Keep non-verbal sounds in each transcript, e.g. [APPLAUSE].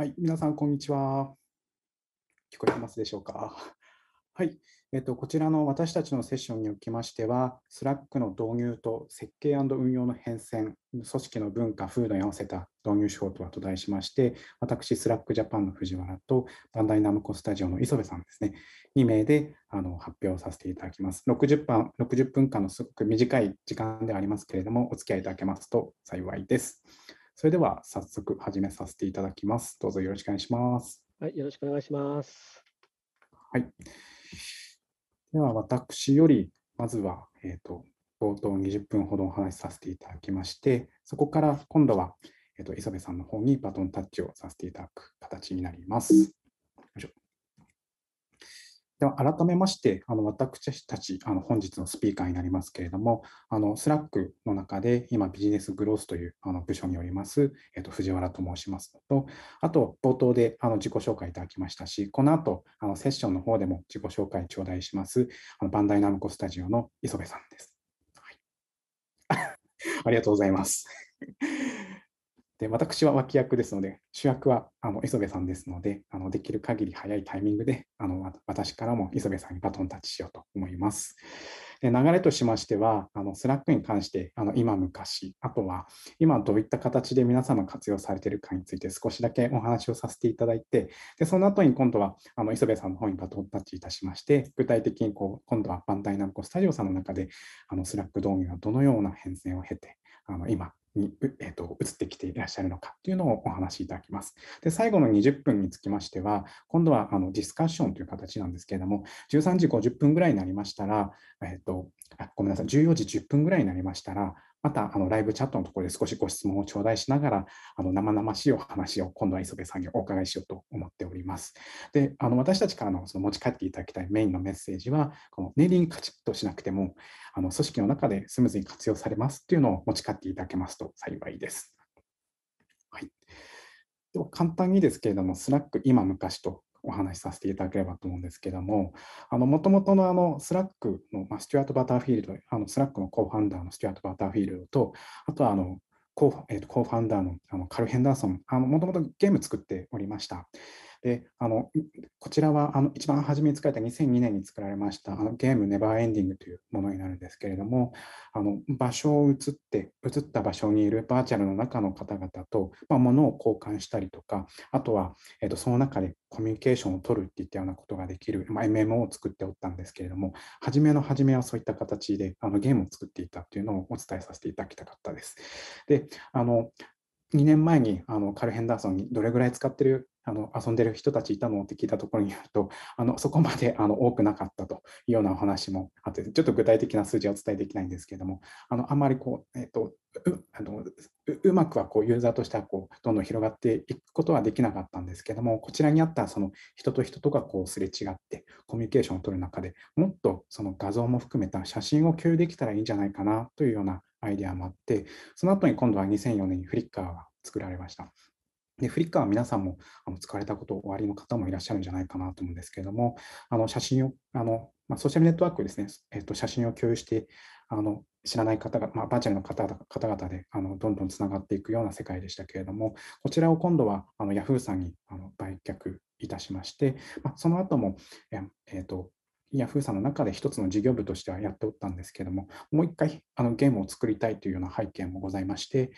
はい、皆さん、こんにちは。聞こえてますでしょうか。[LAUGHS] はい、えっと、こちらの私たちのセッションにおきましては、Slack の導入と設計運用の変遷、組織の文化、風土に合わせた導入手法とはと題しまして、私、Slack Japan の藤原と、バンダイナムコスタジオの磯部さんですね、2名であの発表させていただきます。60分 ,60 分間のすごく短い時間ではありますけれども、お付き合いいただけますと幸いです。それでは早速始めさせていただきます。どうぞよろしくお願いします。はい、よろしくお願いします。はい。では私よりまずは、えーと、冒頭20分ほどお話しさせていただきまして、そこから今度は、えーと、と磯部さんの方にバトンタッチをさせていただく形になります。よいしょでは改めましてあの私たちあの本日のスピーカーになりますけれどもあのスラックの中で今ビジネスグロースというあの部署によります、えー、と藤原と申しますとあと冒頭であの自己紹介いただきましたしこの後あのセッションの方でも自己紹介頂戴しますあのバンダイナムコスタジオの磯部さんです。はい、[LAUGHS] ありがとうございます。で私は脇役ですので、主役はあの磯部さんですので、あのできる限り早いタイミングであの私からも磯部さんにバトンタッチしようと思います。で流れとしましては、あのスラックに関してあの今、昔、あとは今どういった形で皆様活用されているかについて少しだけお話をさせていただいて、でその後に今度はあの磯部さんの方にバトンタッチいたしまして、具体的にこう今度はバンダイナムコスタジオさんの中であのスラック導入はどのような変遷を経て、あの今に、えーと、移ってきていらっしゃるのかというのをお話しいただきます。で最後の20分につきましては、今度はあのディスカッションという形なんですけれども、13時50分ぐらいになりましたら、えーとあ、ごめんなさい、14時10分ぐらいになりましたら、またあのライブチャットのところで少しご質問を頂戴しながら、あの生々しいお話を今度は磯部さんにお伺いしようと思っております。で、あの私たちからのその持ち帰っていただきたいメインのメッセージは、このネーリングカチッとしなくても、あの組織の中でスムーズに活用されますというのを持ち帰っていただけますと幸いです。はい、では簡単にですけれども、s l a c 今昔とお話しさせていただければと思うんですけども、もともとのあのスラックの、まあ、スチュアート・バターフィールド、あのスラックのコーファンダーのスチュアート・バターフィールドと、あとはあのコー,、えー、とコーファンダーのあのカル・ヘンダーソン、もともとゲーム作っておりました。であのこちらはあの一番初めに作られた2002年に作られましたあのゲームネバーエンディングというものになるんですけれどもあの場所を移って移った場所にいるバーチャルの中の方々と、まあ、物を交換したりとかあとは、えと、その中でコミュニケーションを取るっていったようなことができる、まあ、MMO を作っておったんですけれども初めの初めはそういった形であのゲームを作っていたというのをお伝えさせていただきたかったです。であの2年前にあのカルヘンダーソンにどれぐらい使ってるあの遊んでる人たちいたのって聞いたところによると、[LAUGHS] あのそこまであの多くなかったというようなお話もあって、ちょっと具体的な数字はお伝えできないんですけれども、あのあんまりこう、えと、うあのうまくはこうユーザーとしてはこうどんどん広がっていくことはできなかったんですけれども、こちらにあったその人と人とがこうすれ違って、コミュニケーションを取る中でもっとその画像も含めた写真を共有できたらいいんじゃないかなというようなアイデアもあって、その後に今度は2004年にフリッカーが作られました。で、フリッカーは皆さんもあの使われたことおありの方もいらっしゃるんじゃないかなと思うんですけれども、あの写真を、あのまあ、ソーシャルネットワークですね、えーと、写真を共有してあの知らない方が、まあ、バーチャルの方方々であのどんどんつながっていくような世界でしたけれども、こちらを今度はあの Yahoo さんにあの売却いたしまして、まあ、その後も、えーえと、ヤフーさんの中で一つの事業部としてはやっておったんですけども、もう一回あのゲームを作りたいというような背景もございまして、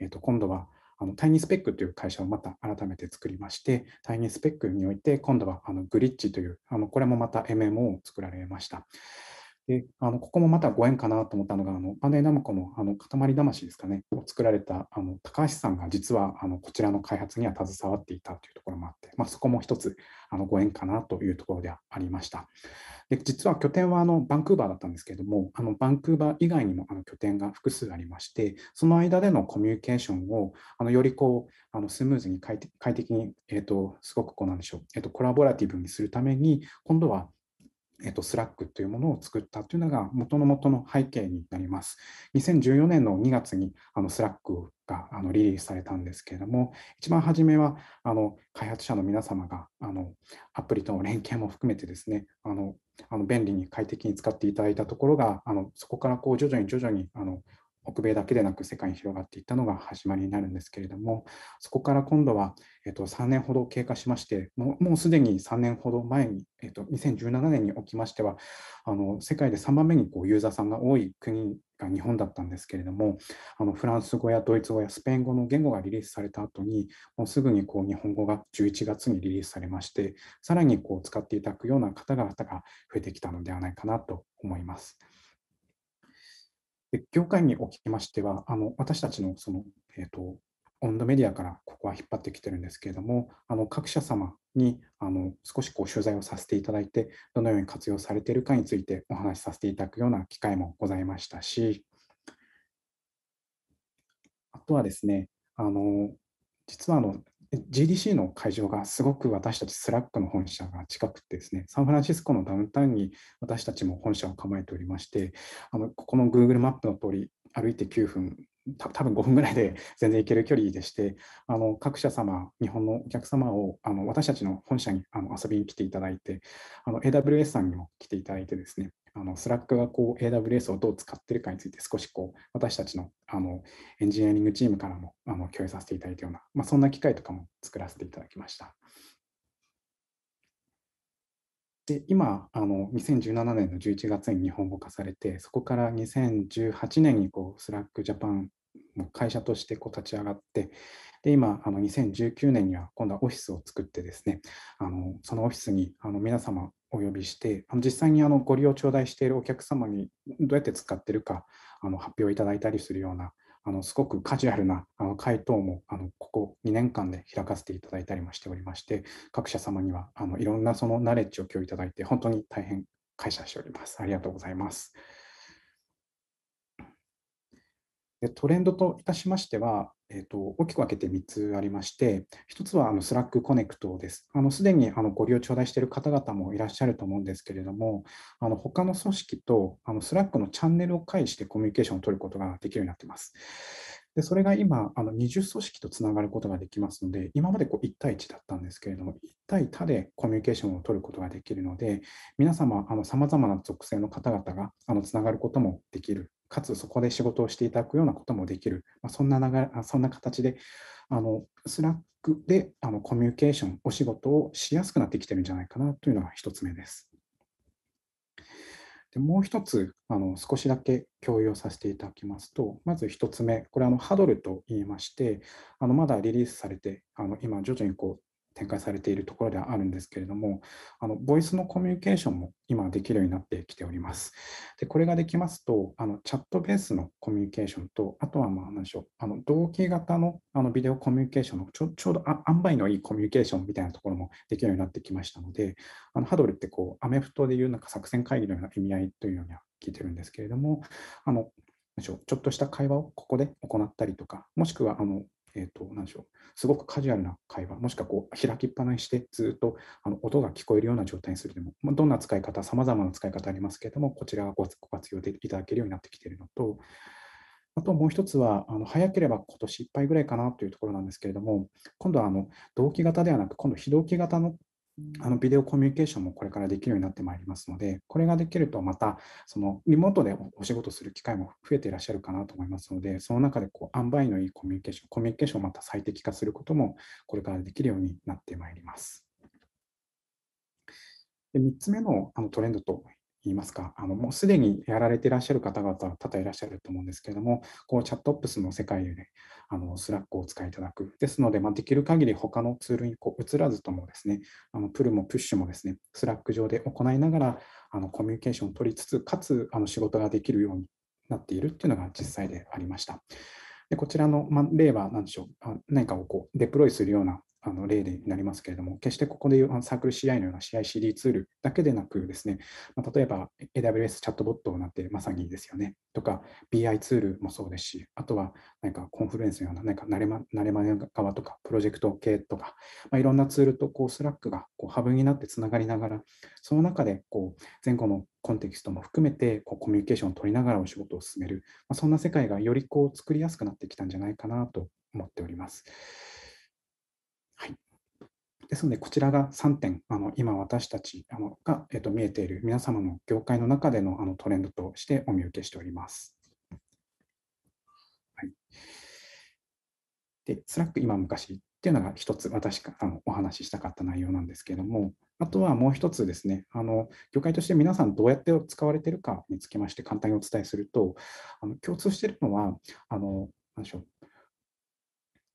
えー、と今度はあのタイニースペックという会社をまた改めて作りまして、タイニースペックにおいて、今度はあのグリッチという、あのこれもまた MMO を作られました。であのここもまたご縁かなと思ったのが、あのバンイナムコのあの塊魂ですかね、を作られたあの高橋さんが実はあのこちらの開発には携わっていたというところもあって、まあ、そこも一つあのご縁かなというところでありました。で実は拠点はあのバンクーバーだったんですけれども、あのバンクーバー以外にもあの拠点が複数ありまして、その間でのコミュニケーションをあのよりこうあのスムーズに快適に、えーと、すごくこうなんでしょう、えーとコラボラティブにするために、今度はえっと、スラックというものを作ったというのが元の元の背景になります。2014年の2月にあのスラックがあのリリースされたんですけれども、一番初めはあの開発者の皆様があのアプリとの連携も含めてですね、あのあの便利に快適に使っていただいたところが、あのそこからこう徐々に徐々にあの北米だけでなく世界に広がっていったのが始まりになるんですけれどもそこから今度は、えっと3年ほど経過しましてもうすでに3年ほど前に、えっと2017年におきましてはあの世界で3番目にこうユーザーさんが多い国が日本だったんですけれどもあのフランス語やドイツ語やスペイン語の言語がリリースされた後にもうすぐにこう日本語が11月にリリースされましてさらにこう使っていただくような方々が増えてきたのではないかなと思います。で業界におきましては、あの私たちのその、えーと、オンドメディアからここは引っ張ってきてるんですけれども、あの各社様にあの少しこう取材をさせていただいて、どのように活用されているかについてお話しさせていただくような機会もございましたし、あとはですね、あの実はあの GDC の会場がすごく私たちスラックの本社が近くてですね、サンフランシスコのダウンタウンに私たちも本社を構えておりまして、あのここの Google マップの通り、歩いて9分た多分5分ぐらいで [LAUGHS] 全然行ける距離でして、あの各社様、日本のお客様をあの私たちの本社にあの遊びに来ていただいて、AWS さんにも来ていただいてですね、あのスラックがこう AWS をどう使ってるかについて少しこう私たちのあのエンジニアリングチームからもあの共有させていただいたような、まあ、そんな機会とかも作らせていただきました。で今あの、2017年の11月に日本語化されて、そこから2018年にこうスラックジャパンの会社としてこう立ち上がって、で今、あの2019年には今度はオフィスを作ってですね、あのそのオフィスにあの皆様お呼びして、あの実際にあのご利用頂戴しているお客様にどうやって使ってるかあの発表いただいたりするような、あのすごくカジュアルなあの回答もあのここ2年間で開かせていただいたりもしておりまして、各社様にはあのいろんなそのナレッジを今日いただいて、本当に大変感謝しております。ありがとうございます。でトレンドといたしましては、えーと、大きく分けて3つありまして、1つはあのックコネクトです。すでにあのご利用頂戴している方々もいらっしゃると思うんですけれども、あの他の組織とあのックのチャンネルを介してコミュニケーションを取ることができるようになっています。でそれが今、あの20組織とつながることができますので、今までこう1対1だったんですけれども、1対他でコミュニケーションを取ることができるので、皆様、さまざまな属性の方々がつながることもできるかつそこで仕事をしていただくようなこともできる、まあ、そんな流れそんな形であのスラックであのコミュニケーションお仕事をしやすくなってきてるんじゃないかなというのが1つ目です。でもう1つあの少しだけ共有させていただきますとまず1つ目これあのハドルと言いましてあのまだリリースされてあの今徐々にこう展開されているところではあるんですけれども、あのボイスのコミュニケーションも今できるようになってきております。でこれができますとあの、チャットベースのコミュニケーションと、あとはまあ何でしょう、あの同期型のあのビデオコミュニケーションのちょちょうどあんばいのいいコミュニケーションみたいなところもできるようになってきましたので、あのハドルってこうアメフトでいうなんか作戦会議のような意味合いというのには聞いてるんですけれども、あのちょっとした会話をここで行ったりとか、もしくはあのえっ、ー、と、何でしょう、すごくカジュアルな会話、もしくはこう開きっぱなしでずっとあの音が聞こえるような状態にするでも、まどんな使い方、さまざまな使い方ありますけれども、こちらはご活用でいただけるようになってきているのと、あともう一つは、あの早ければ今年いっぱいぐらいかなというところなんですけれども、今度はあの同期型ではなく、今度非同期型のあのビデオコミュニケーションもこれからできるようになってまいりますので、これができるとまた、そのリモートでお仕事する機会も増えていらっしゃるかなと思いますので、その中でこう、塩梅のいいコミュニケーション、コミュニケーションをまた最適化することも、これからできるようになってまいります。で3つ目のあのトレンドといいますか、あのもうすでにやられていらっしゃる方々、多々いらっしゃると思うんですけれども、こうチャットオプスの世界で、ね、あのスラックをお使いいただく。ですので、まあ、できる限り他のツールにこう移らずともですね、あのプルもプッシュもですね、スラック上で行いながら、あのコミュニケーションを取りつつ、かつあの仕事ができるようになっているっていうのが実際でありました。でこちらの、ま例は何でしょう、何かをこうデプロイするようなあの例になりますけれども、決してここでいうサークル CI のような CICD ツールだけでなくですね、まあ、例えば AWS チャットボットなんてまさにですよね、とか BI ツールもそうですし、あとはなんかコンフルエンスのような、なんか慣れま慣れま側とかプロジェクト系とか、まあ、いろんなツールとこうスラックがこうハブになってつながりながら、その中でこう前後のコンテキストも含めてこうコミュニケーションを取りながらお仕事を進める、まあ、そんな世界がよりこう作りやすくなってきたんじゃないかなと思っております。ですので、こちらが3点、あの今私たちあのが、えっと、見えている皆様の業界の中でのあのトレンドとしてお見受けしております。はい、で、スラック今昔っていうのが一つ私があのお話ししたかった内容なんですけれども、あとはもう一つですね、あの業界として皆さんどうやって使われているかにつきまして簡単にお伝えすると、あの共通しているのは、あの何でしょう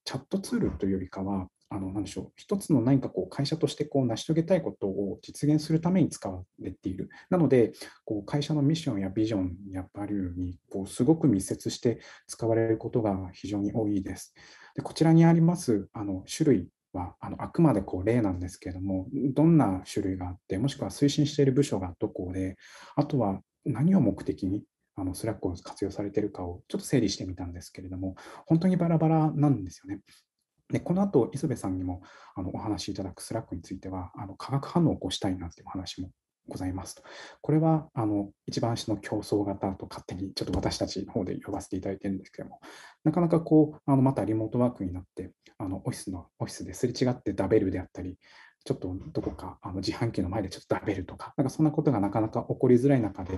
チャットツールというよりかは、あの何でしょう一つの何かこう会社としてこう成し遂げたいことを実現するために使われている。なのでこう会社のミッションやビジョンやバリューにこうすごく密接して使われることが非常に多いです。でこちらにありますあの種類はあのあくまでこう例なんですけれどもどんな種類があってもしくは推進している部署がどこであとは何を目的にあのスラックを活用されているかをちょっと整理してみたんですけれども、本当にバラバラなんですよね。でこの後磯部さんにもあのお話しいただくスラックについてはあの化学反応を起こしたいなんていうお話もございますと。これはあの一番下の競争型と勝手にちょっと私たちの方で呼ばせていただいてるんですけども、なかなかこうあのまたリモートワークになってあのオフィスのオフィスですれ違ってダベルであったり、ちょっとどこかあの自販機の前でちょっと食べるとか、なんかそんなことがなかなか起こりづらい中で、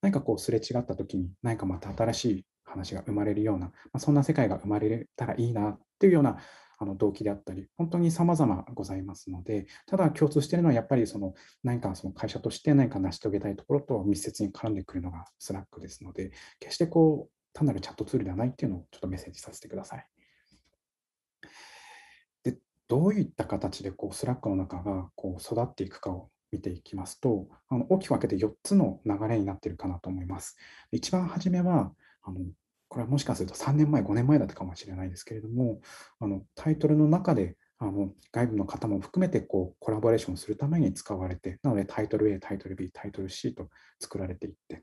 何かこうすれ違った時に、何かまた新しい話が生まれるような、まあ、そんな世界が生まれたらいいなっていうようなあの動機であったり、本当に様々ございますので、ただ共通しているのはやっぱりその何かその会社として何か成し遂げたいところと密接に絡んでくるのがスラックですので、決してこう単なるチャットツールではないっていうのをちょっとメッセージさせてください。でどういった形でこうスラックの中がこう育っていくかを見ていきますと、あの大きく分けて4つの流れになっているかなと思います。一番初めはあのこれはもしかすると3年前、5年前だったかもしれないですけれども、あのタイトルの中であの外部の方も含めてこうコラボレーションするために使われて、なのでタイトル A、タイトル B、タイトル C と作られていって、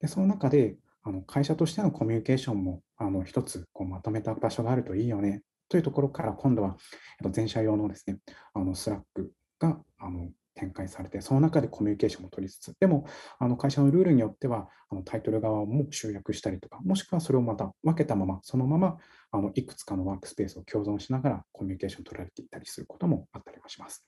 でその中であの会社としてのコミュニケーションもあの一つこうまとめた場所があるといいよねというところから、今度は全社用のですね、あのスラックがあの展開されて、その中でコミュニケーションを取りつつ、でもあの会社のルールによってはあのタイトル側も集約したりとか、もしくはそれをまた分けたまま、そのままあのいくつかのワークスペースを共存しながらコミュニケーションを取られていたりすることもあったりもします。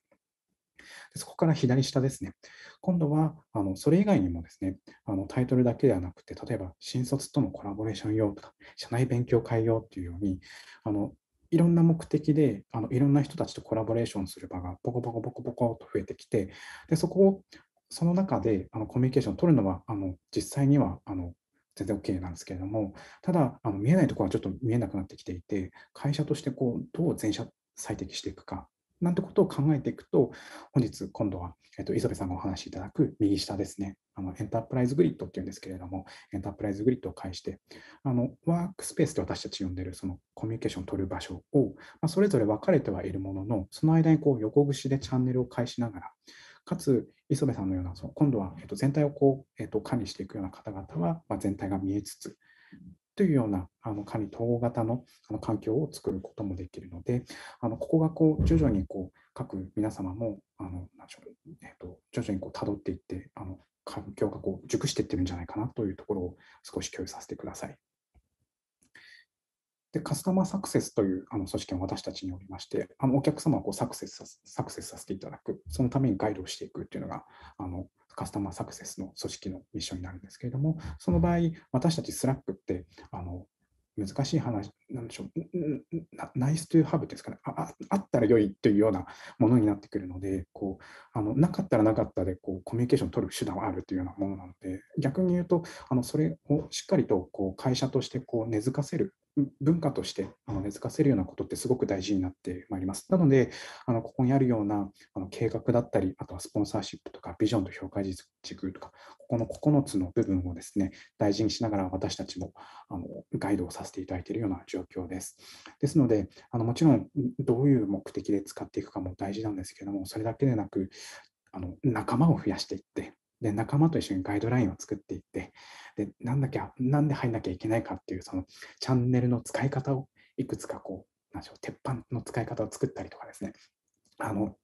でそこから左下ですね、今度はあのそれ以外にもですねあのタイトルだけではなくて、例えば新卒とのコラボレーション用とか、社内勉強会用というように、あのいろんな目的であのいろんな人たちとコラボレーションする場がポコポコポコポコと増えてきてでそこをその中であのコミュニケーションを取るのはあの実際にはあの全然 OK なんですけれどもただあの見えないところはちょっと見えなくなってきていて会社としてこうどう全社最適していくかなんてことを考えていくと、本日、今度は、えっと、磯部さんがお話しいただく右下ですね、あのエンタープライズグリッドっていうんですけれども、エンタープライズグリッドを介して、あのワークスペースで私たち呼んでるそのコミュニケーションを取る場所を、まあ、それぞれ分かれてはいるものの、その間にこう横串でチャンネルを介しながら、かつ磯部さんのような、その今度は、えっと、全体をこう、えっと、管理していくような方々は、まあ、全体が見えつつ、というようなあの管理統合型のあの環境を作ることもできるので、あのここがこう徐々にこう各皆様もあの何でしょう、えーと、徐々にこう辿っていってあの環境がこう熟していってるんじゃないかなというところを少し共有させてください。でカスタマーサクセスというあの組織が私たちにおりまして、あのお客様をこうサクセスサクセスさせていただく、そのためにガイドをしていくというのがあのカスタマーサクセスの組織のミッションになるんですけれども、その場合、私たちスラックって、あの難しい話、なんでしょう、ナイストゥーハブですかねあ、あったら良いというようなものになってくるので、こうあのなかったらなかったでこうコミュニケーションを取る手段はあるというようなものなので、逆に言うと、あのそれをしっかりとこう会社としてこう根付かせる文化としてあの根付かせるようなことってすごく大事になってまいります。なので、あのここにあるようなあの計画だったり、あとはスポンサーシップとか、ビジョンと評価軸とか、ここの9つの部分をですね、大事にしながら私たちもあのガイドをさせていただいているような状況です。ですので、あのもちろんどういう目的で使っていくかも大事なんですけども、それだけでなく、あの仲間を増やしていって、で仲間と一緒にガイドラインを作っていってでなんだっけなんで入んなきゃいけないかっていうそのチャンネルの使い方をいくつかこう何でしょう鉄板の使い方を作ったりとかですねあの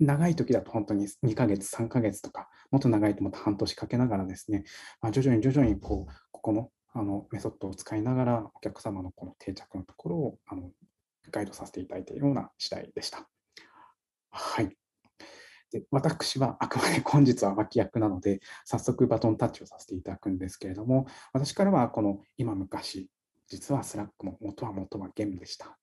長い時だと本当に2ヶ月3ヶ月とかもっと長いとまた半年かけながらですね、まあ、徐々に徐々にこうここのあのメソッドを使いながらお客様のこの定着のところをあのガイドさせていただいているような次第でした。はい。で私はあくまで本日は脇役なので早速バトンタッチをさせていただくんですけれども私からはこの今昔実はスラックも元は元はゲームでした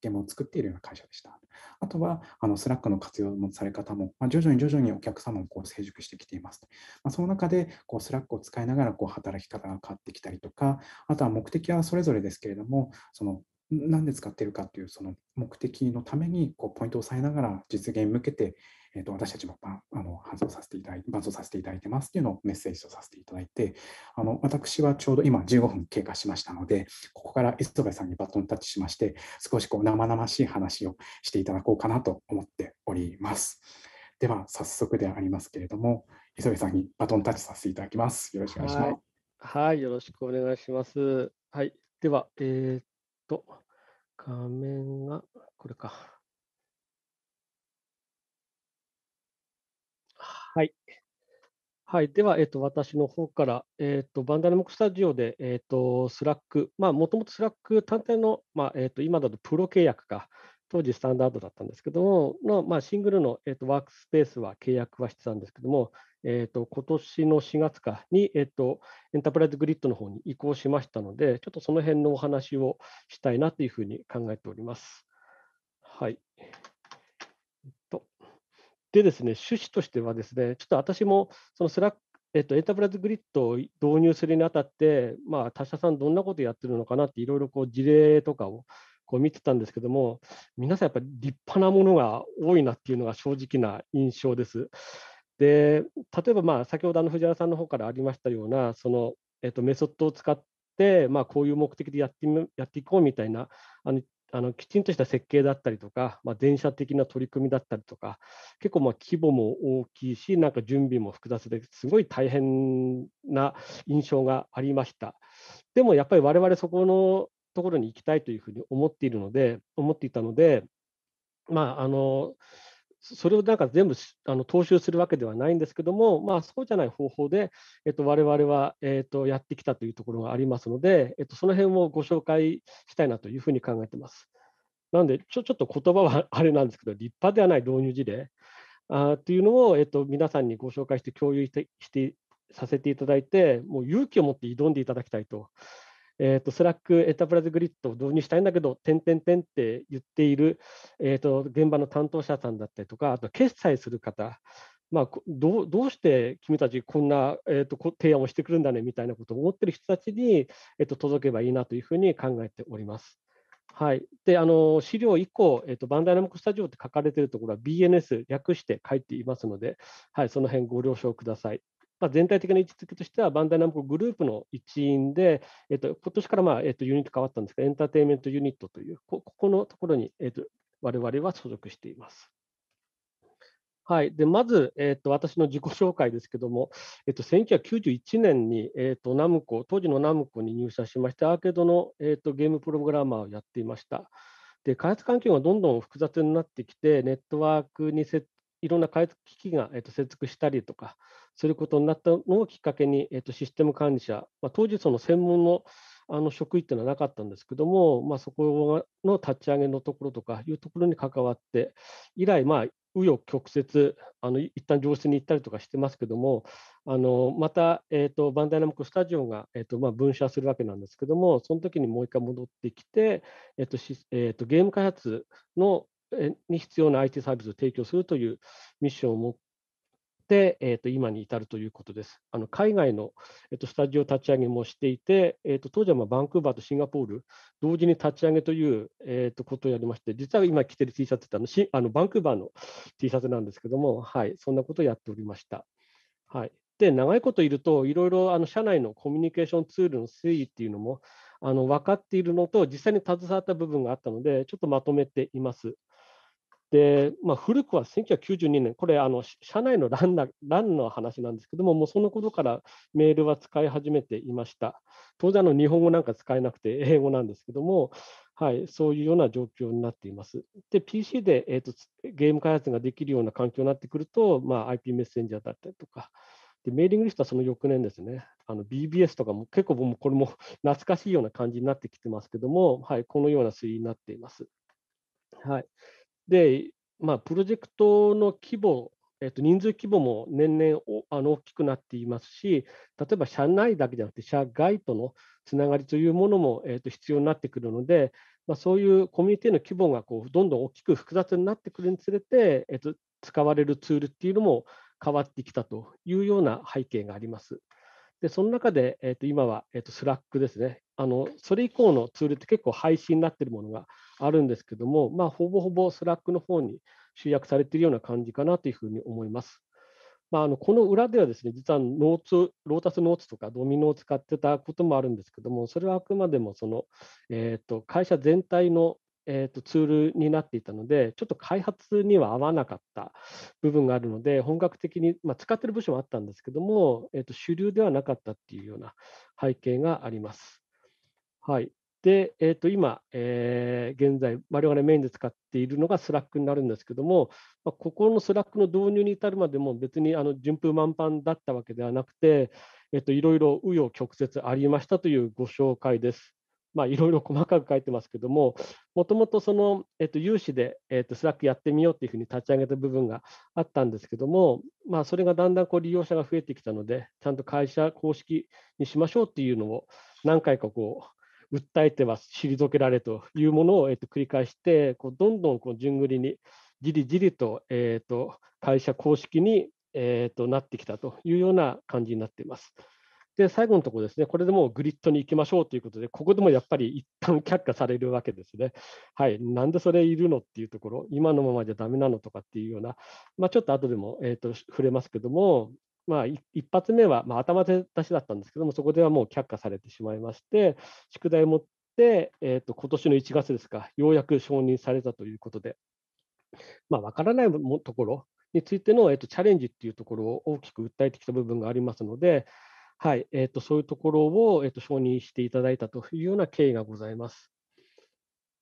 ゲームを作っているような会社でした。あとは、あのスラックの活用のされ方も、まあ、徐々に徐々にお客様もこう成熟してきています。まあ、その中で、スラックを使いながらこう働き方が変わってきたりとか、あとは目的はそれぞれですけれども、その何で使っているかというその目的のためにこうポイントを押さえながら実現に向けてえー、と私たちもあの搬送させていただいて、伴走させていただいてますっていうのをメッセージとさせていただいて、あの私はちょうど今15分経過しましたので、ここから磯部さんにバトンタッチしまして、少しこう生々しい話をしていただこうかなと思っております。では、早速でありますけれども、磯部さんにバトンタッチさせていただきます。よろしくお願いします。はい、はい、よろしくお願いします。はい、では、えー、っと、画面がこれか。はい、では、えっと、私の方から、えっと、バンダナムクスタジオで、えっと、スラック、まあ、もともとスラック単体の、まあ、えっと、今だとプロ契約か、当時スタンダードだったんですけども、のまあ、シングルの、えっと、ワークスペースは契約はしてたんですけども、えっと、今年の4月かに、えっと、エンタープライズグリッドの方に移行しましたので、ちょっとその辺のお話をしたいなというふうに考えております。はい。でですね、趣旨としてはですね、ちょっと私もそのスラック、えっと、エンタープライズグリッドを導入するにあたって、まあ、他社さんどんなことやってるのかなっていろいろこう事例とかをこう見てたんですけども、皆さんやっぱり立派なものが多いなっていうのが正直な印象です。で、例えばまあ先ほどあの藤原さんの方からありましたような、その、えっと、メソッドを使って、まあ、こういう目的でやってやっていこうみたいなあのあのきちんとした設計だったりとか、まあ、電車的な取り組みだったりとか、結構まあ規模も大きいし、なんか準備も複雑ですごい大変な印象がありました。でもやっぱり我々そこのところに行きたいというふうに思っているので、思っていたので、まあ、あのそれをなんか全部あの踏襲するわけではないんですけども、まあ、そうじゃない方法で、えっと、我々は、えっと、やってきたというところがありますので、えっと、その辺をご紹介したいなというふうに考えてます。なのでちょ、ちょっと言葉はあれなんですけど、立派ではない導入事例あというのを、えっと、皆さんにご紹介して共有してしてさせていただいて、もう勇気を持って挑んでいただきたいとえっ、ー、と、スラックエンタープライズグリッドを導入したいんだけど、ててんんてんって言っている、えっ、ー、と、現場の担当者さんだったりとか、あと決済する方、まあ、どうどうして君たちこんな、えーと、提案をしてくるんだねみたいなことを思ってる人たちに、えーと、届けばいいなというふうに考えております。はい、であの資料以降、えーと、バンダイナムクスタジオって書かれているところは BNS 略して書いていますので、はい、その辺ご了承ください。まあ、全体的な位置づけとしては、バンダイナムコグループの一員で、えっと今年からまあえっとユニット変わったんですが、エンターテインメントユニットという、ここのところに、えっと我々は所属しています。はい、でまず、えと、私の自己紹介ですけども、えと、1991年に、えと、ナムコ当時のナムコに入社しまして、アーケードの、えと、ゲームプログラマーをやっていました。で開発環境がどんどん複雑になってきて、ネットワークにせいろんな開発機器が、えと接続したりとか、することになったのをきっかけに、えー、とシステム管理者、まあ、当時その専門のあの職位っていうのはなかったんですけども、まあ、そこの立ち上げのところとかいうところに関わって、以来、まあ、紆余曲折、あの一旦上質に行ったりとかしてますけども、あのまた、えーと、バンダイナムコスタジオが、えーとまあ、分社するわけなんですけども、その時にもう一回戻ってきて、えーとしえーと、とゲーム開発のに必要な IT サービスを提供するというミッションを持って、えー、と今に至るということです。あの海外の、えー、とスタジオ立ち上げもしていて、えー、と当時はまあバンクーバーとシンガポール、同時に立ち上げという、えー、とことをやりまして、実は今着てる T シャツってあのしあのバンクーバーの T シャツなんですけども、はい、そんなことをやっておりました。はい、で長いこといると、いろいろあの社内のコミュニケーションツールの推移っていうのもあの分かっているのと、実際に携わった部分があったので、ちょっとまとめています。で、まあ、古くは1992年、これ、あの社内のランランの話なんですけども、もうそのことからメールは使い始めていました。当然、日本語なんか使えなくて英語なんですけども、はい、そういうような状況になっています。で、PC で、えーと、ゲーム開発ができるような環境になってくると、まあ、IP メッセンジャーだったりとか、でメーリングリストはその翌年ですね、BBS とかも結構これも [LAUGHS] 懐かしいような感じになってきてますけども、はい、このような推移になっています。はい、で、まあ、プロジェクトの規模、えっと、人数規模も年々あの大きくなっていますし、例えば社内だけじゃなくて、社外とのつながりというものも、えっと、必要になってくるので、まあ、そういうコミュニティの規模がこうどんどん大きく複雑になってくるにつれて、えっと、使われるツールっていうのも変わってきたというような背景があります。で、その中で、えっと、今は、えっと、スラックですね、あのそれ以降のツールって結構廃止になってるものがあるんですけども、まあ、ほぼほぼスラックの方に集約されているような感じかなというふうに思います。まあ、あのこの裏ではですね、実はノーツロータスノーツとかドミノを使ってたこともあるんですけども、それはあくまでもその、えーと、会社全体のえーと、ツールになっていたので、ちょっと開発には合わなかった部分があるので、本格的に、まあ、使ってる部署もあったんですけども、えーと主流ではなかったっていうような背景があります。はい。で、えー、と今、えー、現在、我々メインで使っているのがスラックになるんですけども、まあ、ここのスラックの導入に至るまでも別にあの順風満帆だったわけではなくて、えー、といろいろ紆余曲折ありましたというご紹介です。まあ、いろいろ細かく書いてますけども、もともとその、えっと、有志で、えっと、スラックやってみようっていうふうに立ち上げた部分があったんですけども、まあ、それがだんだんこう利用者が増えてきたので、ちゃんと会社公式にしましょうっていうのを何回かこう訴えては退けられというものを、えー、と繰り返して、こうどんどんこう順繰りにじりじりと,、えー、と会社公式に、えー、となってきたというような感じになっています。で最後のところですね、これでもうグリッドに行きましょうということで、ここでもやっぱり一旦却下されるわけですね。はい、なんでそれいるのっていうところ、今のままじゃだめなのとかっていうような、まあ、ちょっと後でも、えーと触れますけども、まあ、一発目は、まあ、頭出しだったんですけども、そこではもう却下されてしまいまして、宿題を持って、えーと、今年の1月ですか、ようやく承認されたということで、まあ、分からないところについての、えーと、チャレンジっていうところを大きく訴えてきた部分がありますので、はいえーと、とそういうところを、えー、と承認していただいたというような経緯がございます。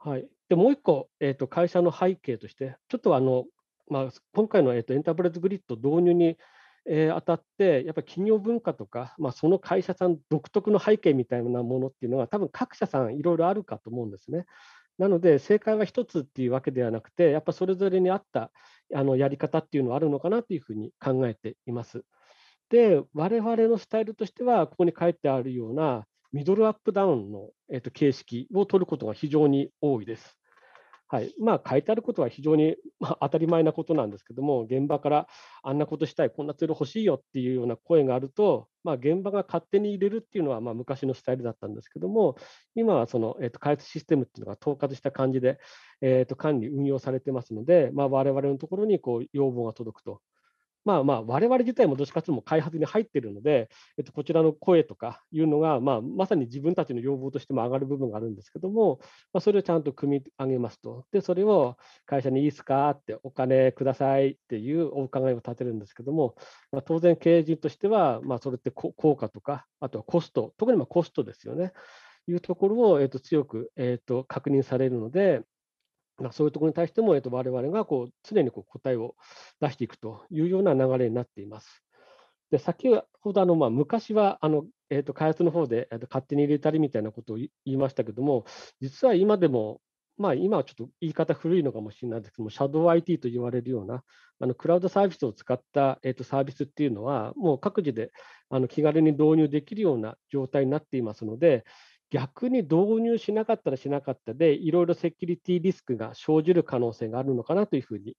はい、でもう一個、えー、と会社の背景として、ちょっとあの、まあ、今回の、えー、とエンタープライズグリッド導入にえー、当たって、やっぱり企業文化とか、まあ、その会社さん独特の背景みたいなものっていうのは、多分各社さんいろいろあるかと思うんですね。なので、正解は1つっていうわけではなくて、やっぱそれぞれに合ったあのやり方っていうのはあるのかなというふうに考えています。で、我々のスタイルとしては、ここに書いてあるようなミドルアップダウンの、えー、と形式を取ることが非常に多いです。はいまあ、書いてあることは非常に、[LAUGHS] ま当たり前なことなんですけども、現場からあんなことしたい、こんなツール欲しいよっていうような声があると、まあ、現場が勝手に入れるっていうのはま昔のスタイルだったんですけども、今はその、えー、と開発システムっていうのが統括した感じで、えー、と管理、運用されてますので、まあ、我々のところにこう要望が届くと。まあまあ、我々自体もどっちかというとも開発に入っているので、えっと、こちらの声とかいうのが、まあ、まさに自分たちの要望としても上がる部分があるんですけども、まあ、それをちゃんと組み上げますと。で、それを会社にいいですかって、お金くださいっていうお伺いを立てるんですけども、まあ、当然経営陣としては、まあ、それって効果とか、あとはコスト、特にまあコストですよね。いうところを、えっと強く、えっと確認されるので、まあ、そういうところに対しても、えっと、我々がこう常にこう答えを出していくというような流れになっています。で先ほどあの、まあ、昔はあの、えー、と開発の方で、えー、と勝手に入れたりみたいなことを言いましたけども、実は今でも、まあ、今はちょっと言い方古いのかもしれないですけども、シャドウ IT と言われるようなあのクラウドサービスを使った、えー、とサービスっていうのは、もう各自であの気軽に導入できるような状態になっていますので、逆に導入しなかったらしなかったで、いろいろセキュリティリスクが生じる可能性があるのかなというふうに、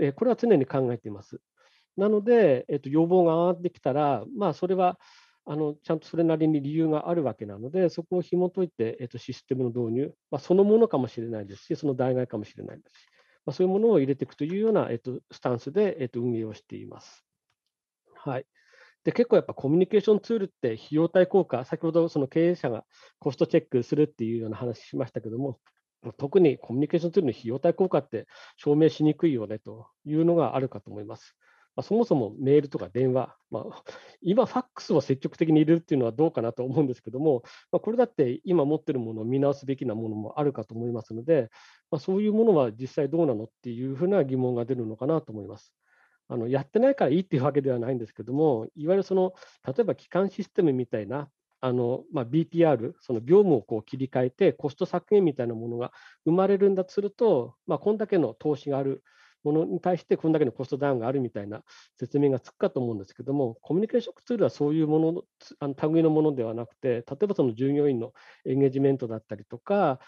えこれは常に考えています。なので、えっと、要望が上がってきたら、まあ、それはあのちゃんとそれなりに理由があるわけなので、そこを紐解いて、えっと、システムの導入、まあ、そのものかもしれないですし、その代替かもしれないですし、まあ、そういうものを入れていくというような、えっと、スタンスで、えっと、運営をしています。はいで結構やっぱコミュニケーションツールって費用対効果、先ほどその経営者がコストチェックするっていうような話しましたけども、特にコミュニケーションツールの費用対効果って証明しにくいよねというのがあるかと思います。まあ、そもそもメールとか電話、まあ、[LAUGHS] 今、ファックスを積極的に入れるっていうのはどうかなと思うんですけども、まあ、これだって今持ってるものを見直すべきなものもあるかと思いますので、まそういうものは実際どうなのっていうふうな疑問が出るのかなと思います。あのやってないからいいっていうわけではないんですけども、いわゆるその例えば基幹システムみたいな、あのまあ、BPR、その業務をこう切り替えて、コスト削減みたいなものが生まれるんだとすると、まあ、こんだけの投資がある。ものに対してこんだけのコストダウンがあるみたいな説明がつくかと思うんですけども、コミュニケーションツールはそういうもの、あの類のものではなくて、例えばその従業員のエンゲージメントだったりとか、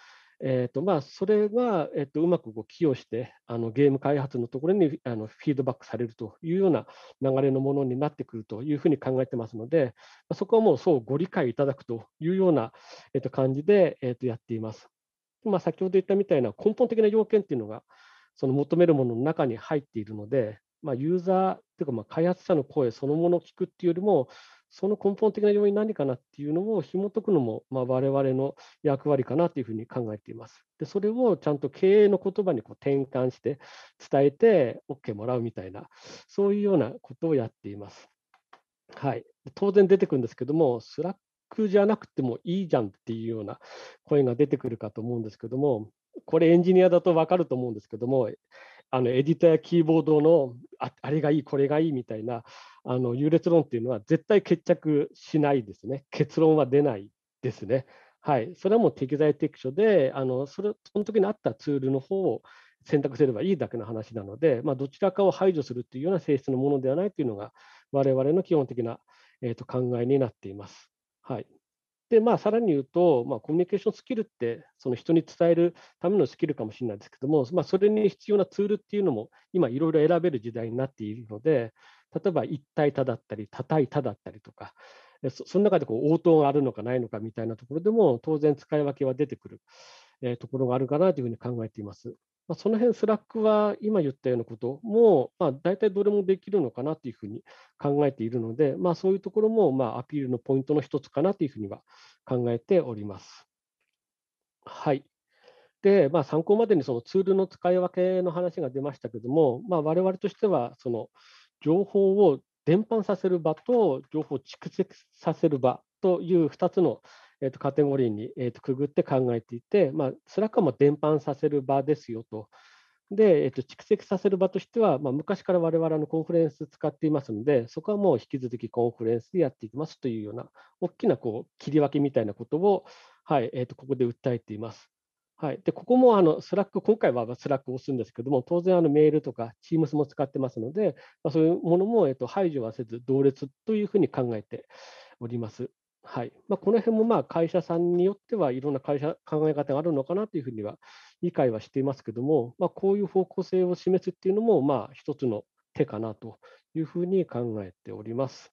えーとまあ、それは、えーと、うまくこう寄与してあのゲーム開発のところにあのフィードバックされるというような流れのものになってくるというふうに考えてますので、そこはもうそうご理解いただくというような、えーと、感じで、えーと、やっています。まあ、先ほど言ったみたいな根本的な要件っていうのがその求めるものの中に入っているので、まあ、ユーザーというかまあ開発者の声そのものを聞くっていうよりもその根本的な要因何かなっていうのを紐解くのも、まあ、我々の役割かなというふうに考えています。で、それをちゃんと経営の言葉にこう転換して伝えて OK もらうみたいな、そういうようなことをやっています。はい、当然出てくるんですけども、スラックじゃなくてもいいじゃんっていうような声が出てくるかと思うんですけども、これエンジニアだと分かると思うんですけども、あのエディターやキーボードのああれがいい、これがいいみたいなあの優劣論っていうのは絶対決着しないですね。結論は出ないですね。はい、それはもう適材適所で、あのそれその時にあったツールの方を選択すればいいだけの話なので、まあ、どちらかを排除するというような性質のものではないというのが、我々の基本的な、えーと考えになっています。はいで、まあ、さらに言うと、まあ、コミュニケーションスキルって、その人に伝えるためのスキルかもしれないですけども、まあ、それに必要なツールっていうのも、今、いろいろ選べる時代になっているので、例えば一体他だったり、多体ただったりとか、その中でこう応答があるのかないのかみたいなところでも、当然使い分けは出てくるところがあるかなというふうに考えています。まあ、その辺スラックは今言ったようなことも、まあ、大体どれもできるのかなというふうに考えているので、まあ、そういうところもまアピールのポイントの一つかなというふうには考えております。はい。で、まあ、参考までにそのツールの使い分けの話が出ましたけども、まあ、我々としてはその情報を伝播させる場と情報を蓄積させる場という2つのえー、とカテゴリーに、えー、とくぐって考えていて、まあ、スラックはもう伝播させる場ですよと。で、えー、と蓄積させる場としては、まあ、昔から我々のコンフレンス使っていますので、そこはもう引き続きコンフレンスでやっていきますというような、大きなこう切り分けみたいなことを、はいえー、とここで訴えています。はい、でここもあのスラック、今回はスラックを押すんですけども、当然あのメールとか Teams も使ってますので、まあ、そういうものも、えっと排除はせず、同列というふうに考えております。はいまあ、この辺もまあ会社さんによってはいろんな会社考え方があるのかなというふうには理解はしていますけども、まあ、こういう方向性を示すっていうのもまあ一つの手かなというふうに考えております。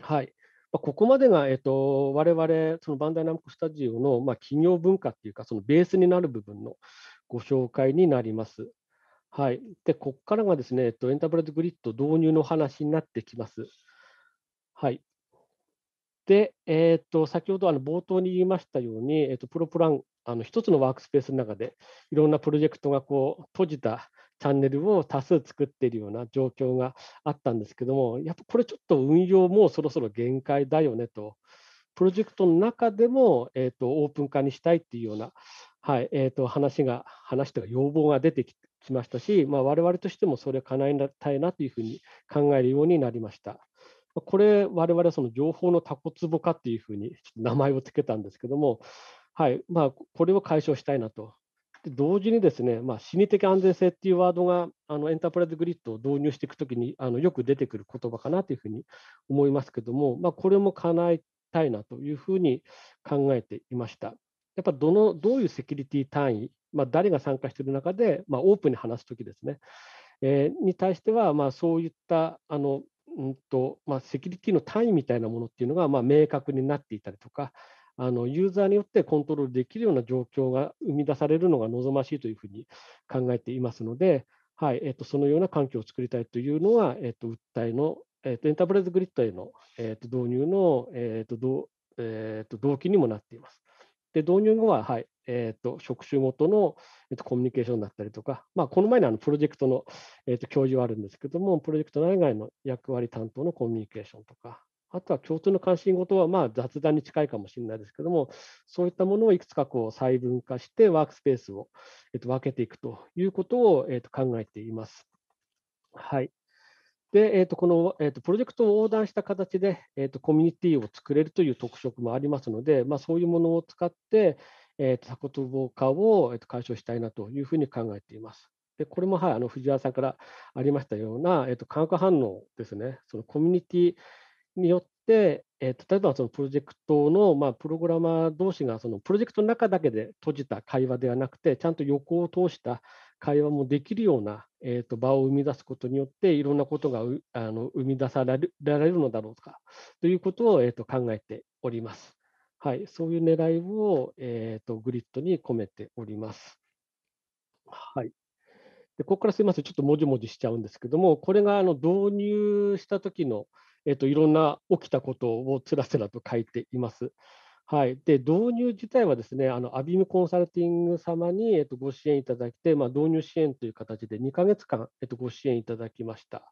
はい、まあ、ここまでが、えー、と我々、そのバンダイナムコスタジオの、まあ企業文化っていうか、そのベースになる部分のご紹介になります。はい、でここからがですね、えっとエンタープライズグリッド導入の話になってきます。はいで、えー、と先ほどあの冒頭に言いましたように、えー、とプロプランあの一つのワークスペースの中でいろんなプロジェクトがこう閉じたチャンネルを多数作っているような状況があったんですけどもやっぱこれちょっと運用もそろそろ限界だよねとプロジェクトの中でも、えーと、オープン化にしたいっていうような、はいえーと、と話が話とか要望が出てきましたし、まあ、我々としてもそれを叶えたいなというふうに考えるようになりました。これ、我々その情報のタコツボ化っていうふうに名前を付けたんですけども、はいまあ、これを解消したいなと。で同時にですね、まあ、心理的安全性っていうワードがあのエンタープライズグリッドを導入していくときにあのよく出てくる言葉かなというふうに思いますけども、まあ、これも叶えたいなというふうに考えていました。やっぱどのどういうセキュリティ単位、まあ、誰が参加している中で、まあ、オープンに話すときですね、えー、に対しては、まあ、そういったあのうんとまあ、セキュリティの単位みたいなものっていうのが、まあ、明確になっていたりとか、あのユーザーによってコントロールできるような状況が生み出されるのが望ましいというふうに考えていますので、はいえー、とそのような環境を作りたいというのは、えー、と訴えの、えー、とエンタープライズグリッドへの、えー、と導入の、えーとどえー、と動機にもなっています。で導入後は、はいえーと、職種ごとの、えーと、コミュニケーションだったりとか、まあ、この前のあのプロジェクトの、えーと、と教授はあるんですけども、プロジェクト内外の役割担当のコミュニケーションとか、あとは共通の関心事はまあ雑談に近いかもしれないですけども、そういったものをいくつかこう細分化してワークスペースを、えー、と分けていくということを、えー、と考えています。はい。で、えー、とこの、えー、とプロジェクトを横断した形で、えー、とコミュニティを作れるという特色もありますので、まあ、そういうものを使って、えー、とタコツボ化を、えー、と解消したいなというふうに考えています。でこれも、はい、あの藤原さんからありましたような、えー、と化学反応ですね、そのコミュニティによって、えー、例えばそのプロジェクトの、まあ、プログラマー同士がそのプロジェクトの中だけで閉じた会話ではなくて、ちゃんと横を通した会話もできるような、えーと、場を生み出すことによって、いろんなことがあの生み出されられるのだろうか、ということを、えーと、考えております。はい、そういう狙いを、えーと、とグリッドに込めております。はいでここからすみません、ちょっともじもじしちゃうんですけども、これがあの導入した時の、えー、といろんな起きたことをつらつらと書いています。はい、で導入自体はですねあのアビムコンサルティング様に、えっと、ご支援いただいて、まあ、導入支援という形で2か月間、えっと、ご支援いただきました。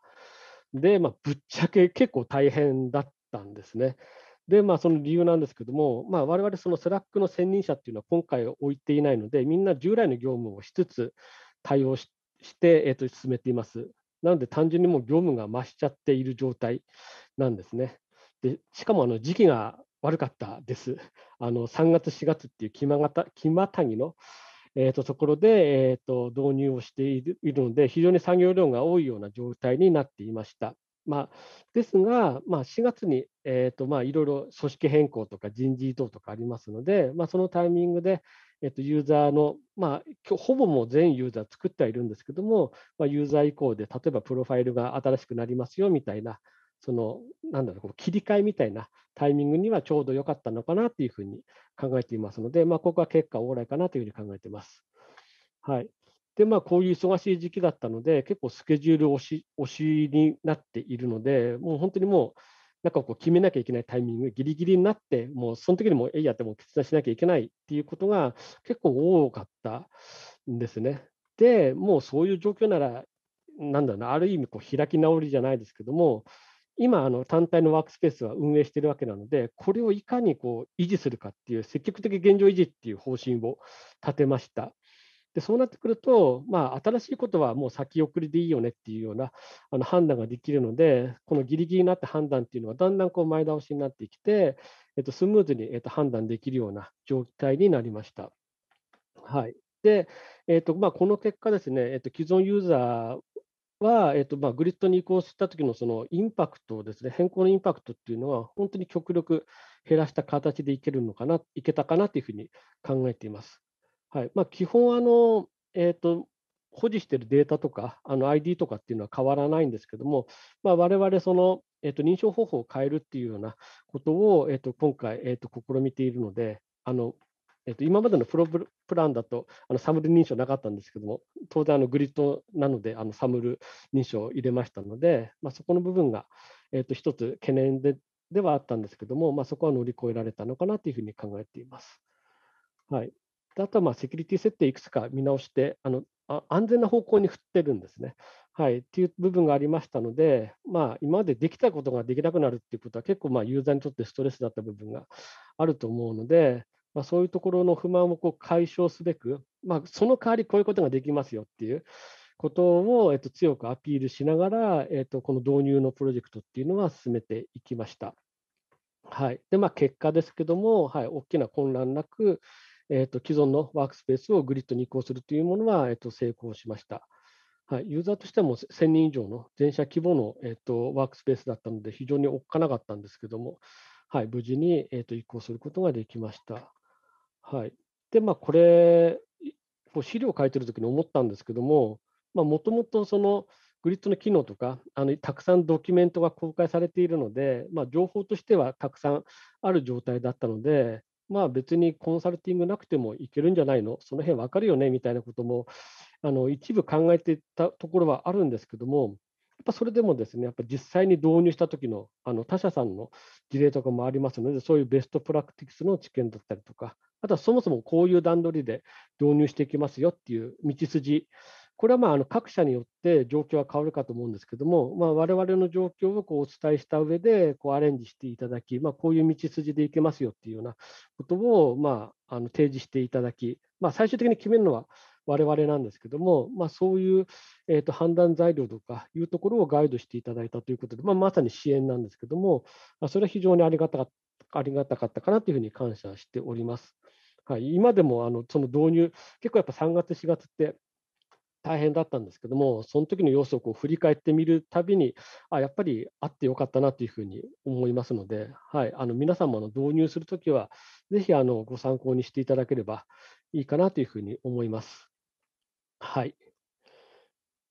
で、まあ、ぶっちゃけ結構大変だったんですね。で、まあ、その理由なんですけども、まあ、我々そのスラックの専任者っていうのは今回置いていないので、みんな従来の業務をしつつ対応して、えっと、進めています。なので、単純にもう業務が増しちゃっている状態なんですね。でしかもあの時期が悪かったです。あの3月、4月っていうきまた期またぎの、えーと、ところで、えーと、導入をしているので、非常に作業量が多いような状態になっていました。まあ、ですが、まあ、4月に、えとまあ、いろいろ組織変更とか人事異動とかありますので、まあ、そのタイミングで、えーと、とユーザーの、まあ、ほぼもう全ユーザー作ってはいるんですけども、まあ、ユーザー以降で例えばプロファイルが新しくなりますよみたいなそのなんだろうこ切り替えみたいなタイミングにはちょうど良かったのかなというふうに考えていますので、まあ、ここは結果往来かなというふうに考えています。はい、で、まあ、こういう忙しい時期だったので、結構スケジュール押し押しになっているので、もう本当にもう、なんかこう決めなきゃいけないタイミング、ギリギリになって、もうその時にもえいやっても決断しなきゃいけないっていうことが結構多かったんですね。で、もうそういう状況なら、なんだろうな、ある意味こう開き直りじゃないですけども、今あの単体のワークスペースは運営しているわけなので、これをいかにこう維持するかっていう積極的現状維持っていう方針を立てました。でそうなってくると、まあ、新しいことはもう先送りでいいよねっていうようなあの判断ができるので、このギリギリになった判断っていうのはだんだんこう前倒しになってきて、えっと、スムーズに、えっと、判断できるような状態になりました。はい、で、えっとまあ、この結果ですね、えっと、既存ユーザーは、えっとまあ、グリッドに移行した時のそのインパクトですね、変更のインパクトっていうのは、本当に極力減らした形でいけるのかな、いけたかなというふうに考えています。はいまあ、基本あの、えーと、保持しているデータとか、あの ID とかっていうのは変わらないんですけども、まあ、我々その、えーと、認証方法を変えるっていうようなことを、えーと、と今回、えーと、試みているので、あのえっと、今までのプロプランだとあのサムル認証なかったんですけども、当然あのグリッドなのであのサムル認証を入れましたので、まあ、そこの部分が、えっと、一つ懸念でではあったんですけども、まあ、そこは乗り越えられたのかなというふうに考えています。はい、あとはまあセキュリティ設定いくつか見直してあの安全な方向に振ってるんですね。はい、っていう部分がありましたので、まあ、今までできたことができなくなるっていうことは結構まあユーザーにとってストレスだった部分があると思うので、まあ、そういうところの不満をこう解消すべく、まあ、その代わりこういうことができますよっていうことを、えっと、強くアピールしながら、えっと、この導入のプロジェクトっていうのは進めていきました。はいでまあ、結果ですけども、はい、大きな混乱なく、えっと、既存のワークスペースをグリッドに移行するというものは、えっと、成功しました。はい、ユーザーとしても1000人以上の全社規模の、えっと、ワークスペースだったので、非常におっかなかったんですけども、はい、無事に、えっと移行することができました。はい。で、まあ、これ、こう資料を書いてるときに思ったんですけども、もともとそのグリッドの機能とか、あのたくさんドキュメントが公開されているので、まあ、情報としてはたくさんある状態だったので、まあ、別にコンサルティングなくてもいけるんじゃないの、その辺わかるよねみたいなこともあの一部考えていたところはあるんですけども、ぱそれでもですね、やっぱ実際に導入した時のあの他社さんの事例とかもありますので、そういうベストプラクティクスの知見だったりとか、あとはそもそもこういう段取りで導入していきますよっていう道筋、これはまああの各社によって状況は変わるかと思うんですけども、まあ、我々の状況をこうお伝えした上でこでアレンジしていただき、まあ、こういう道筋でいけますよっていうようなことをまああの提示していただき、まあ、最終的に決めるのは我々なんですけども、まあ、そういう、えーと、判断材料とかいうところをガイドしていただいたということで、まあ、まさに支援なんですけども、まあ、それは非常にありがたかったありがたかったかなというふうに感謝しております。はい、今でもあのその導入、結構やっぱ3月、4月って大変だったんですけども、その時の様子をこう振り返ってみるたびに、あやっぱりあってよかったなというふうに思いますので、はい、あの皆様の導入するときは、ぜひあのご参考にしていただければいいかなというふうに思います。はい。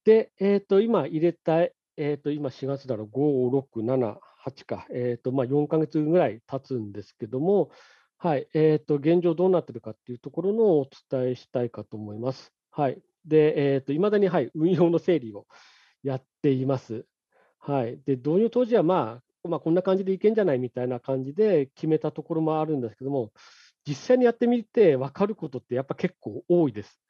で、えっ、ー、と、今入れた、えっ、ー、と、今4月だろう、5、6、7、8か、えっ、ー、と、まあ、4か月ぐらい経つんですけども、はい、えっ、と、現状どうなってるかっていうところのお伝えしたいかと思います。はい。で、えっ、と、いまだに、はい、運用の整理をやっています。はい。で、導入当時は、まあ、まあ、こんな感じでいけんじゃないみたいな感じで決めたところもあるんですけども、実際にやってみて分かることってやっぱ結構多いです。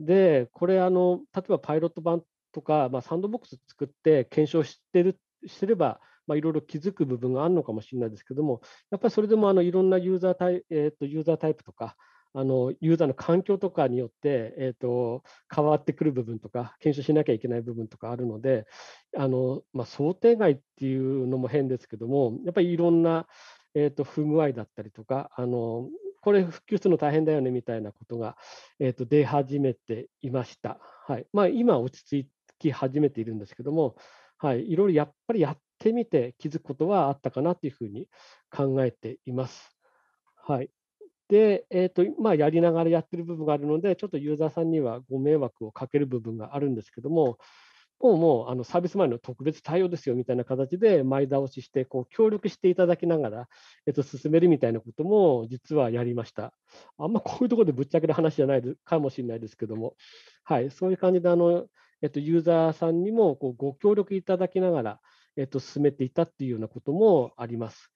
で、これあの、例えばパイロット版とか、まあ、サンドボックス作って検証してるしてれば、まあ、いろいろ気づく部分があるのかもしれないですけども、やっぱりそれでもあのいろんなユーザータイ,、えー、とユーザータイプとか、あのユーザーの環境とかによって、えーと、変わってくる部分とか、検証しなきゃいけない部分とかあるので、あのまあ、想定外っていうのも変ですけども、やっぱりいろんな、えーと不具合だったりとか、あのこれ復旧するの大変だよねみたいなことが、えーと、出始めていました。はいまあ、今落ち着き始めているんですけども、はい、いろいろやっぱりやってみて気づくことはあったかなというふうに考えています。はい、で、えーとまあ、やりながらやってる部分があるので、ちょっとユーザーさんにはご迷惑をかける部分があるんですけども、をもうあのサービス前の特別対応ですよみたいな形で前倒ししてこう協力していただきながら、えっと、進めるみたいなことも実はやりました。あんまこういうところでぶっちゃける話じゃないかもしれないですけども、はい、そういう感じであの、えっと、ユーザーさんにもこうご協力いただきながら、えっと、進めていたっていうようなこともあります。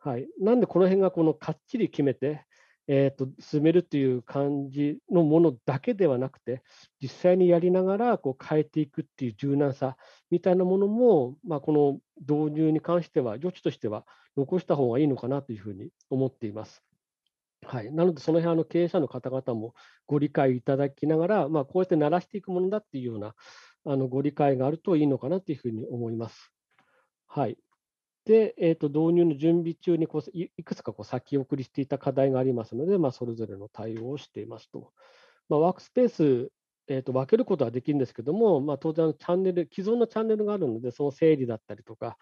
はい、なんでこの辺がこのかっちり決めて、えーと、進めるという感じのものだけではなくて、実際にやりながらこう変えていくっていう柔軟さみたいなものも、まあ、この導入に関しては、余地としては残した方がいいのかなというふうに思っています。はい、なので、その辺あの経営者の方々もご理解いただきながら、まあ、こうやって鳴らしていくものだっていうようなあのご理解があるといいのかなというふうに思います。はい、で、えー、と導入の準備中にこういくつかこう先送りしていた課題がありますので、まあ、それぞれの対応をしていますと。まあ、ワークスペース、えー、と分けることはできるんですけども、まあ、当然チャンネル、既存のチャンネルがあるので、その整理だったりとか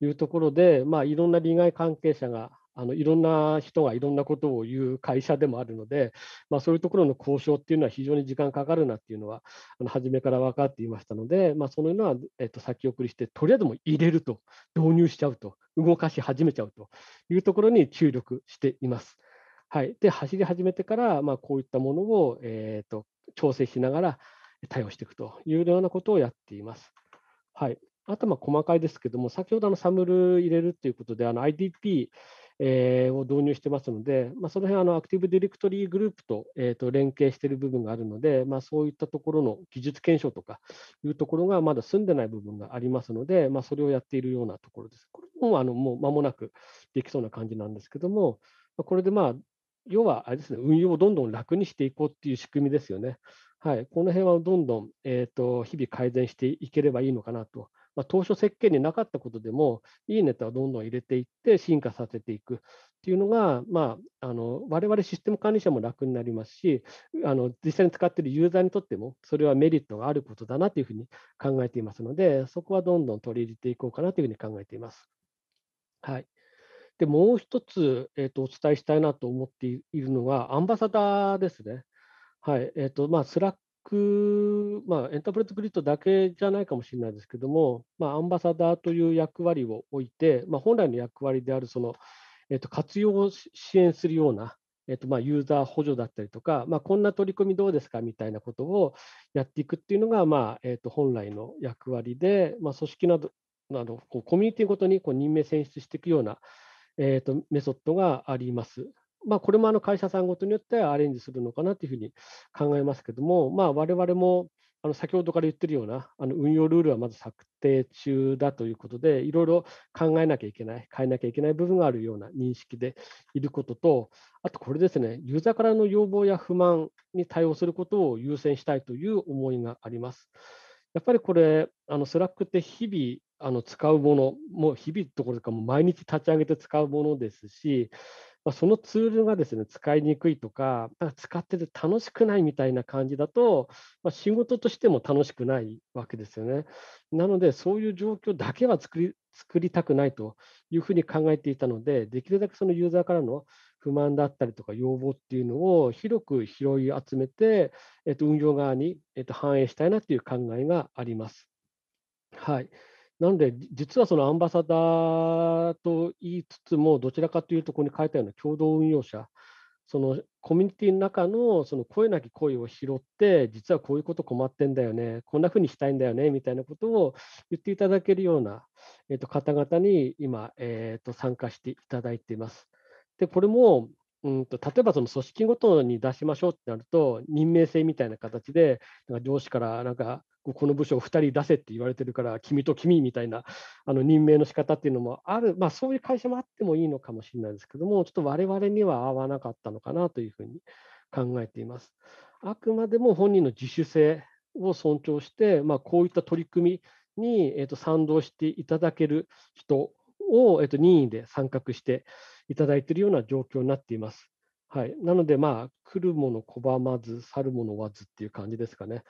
いうところで、まあ、いろんな利害関係者があのいろんな人がいろんなことを言う会社でもあるので、まあ、そういうところの交渉っていうのは非常に時間かかるなっていうのは、あの初めから分かっていましたので、まあ、そのような、えっと、先送りして、とりあえずも入れると、導入しちゃうと、動かし始めちゃうというところに注力しています。はい、で、走り始めてから、まあ、こういったものを、えっと、調整しながら対応していくというようなことをやっています。はい、あとま細かいですけども、先ほどのサムル入れるということで、あの IDP えー、を導入してますので、まあ、その辺あのアクティブディレクトリーグループと,、えー、と連携している部分があるので、まあ、そういったところの技術検証とかいうところがまだ済んでない部分がありますので、まあ、それをやっているようなところです。これもあのもう間もなくできそうな感じなんですけども、これでまあ要はあれですね、運用をどんどん楽にしていこうっていう仕組みですよね。はい、この辺はどんどん、えーと日々改善していければいいのかなとまあ、当初設計になかったことでも、いいネタをどんどん入れていって、進化させていくっていうのが、まあ、あの我々システム管理者も楽になりますしあの、実際に使っているユーザーにとっても、それはメリットがあることだなというふうに考えていますので、そこはどんどん取り入れていこうかなというふうに考えています。はい、でもう一つ、えーと、お伝えしたいなと思っているのが、アンバサダーですね。はいえーとまあ、スラッまあ、エンタープレートグリッドだけじゃないかもしれないですけども、まあ、アンバサダーという役割を置いて、まあ、本来の役割であるその、えっと、活用を支援するような、えっとまあ、ユーザー補助だったりとか、まあ、こんな取り組みどうですかみたいなことをやっていくっていうのが、まあえっと、本来の役割で、まあ、組織などなどこうコミュニティごとにこう任命選出していくような、えっと、メソッドがあります。まあ、これもあの会社さんごとによってはアレンジするのかなというふうに考えますけども、まあ、我々もあの先ほどから言ってるようなあの運用ルールはまず策定中だということで、いろいろ考えなきゃいけない、変えなきゃいけない部分があるような認識でいることと、あとこれですね、ユーザーからの要望や不満に対応することを優先したいという思いがあります。やっぱりこれ、あのスラックって日々あの使うもの、もう日々どころかも毎日立ち上げて使うものですし、まあ、そのツールがですね使いにくいとか使ってて楽しくないみたいな感じだと、まあ、仕事としても楽しくないわけですよね。なのでそういう状況だけは作り作りたくないというふうに考えていたのでできるだけそのユーザーからの不満だったりとか要望っていうのを広く拾い集めて、えっと、運用側に、えっと、反映したいなという考えがあります。はい、なので、実はそのアンバサダーと言いつつも、どちらかというと、ここに書いたような共同運用者、そのコミュニティの中のその声なき声を拾って、実はこういうこと困ってんだよね、こんなふうにしたいんだよねみたいなことを言っていただけるような、えー、と方々に今、えー、と参加していただいています。でこれもうんと例えばその組織ごとに出しましょうってなると任命制みたいな形でなんか上司からなんかこの部署を2人出せって言われてるから君と君みたいなあの任命の仕方っていうのもある、まあ、そういう会社もあってもいいのかもしれないですけどもちょっと我々には合わなかったのかなというふうに考えています。あくまでも本人の自主性を尊重して、まあ、こういった取り組みに、えー、と賛同していただける人を、えー、と任意で参画していただいているような状況になっています。はい、なので、まあ、来るもの拒まず、去るもの追わずっていう感じですかね。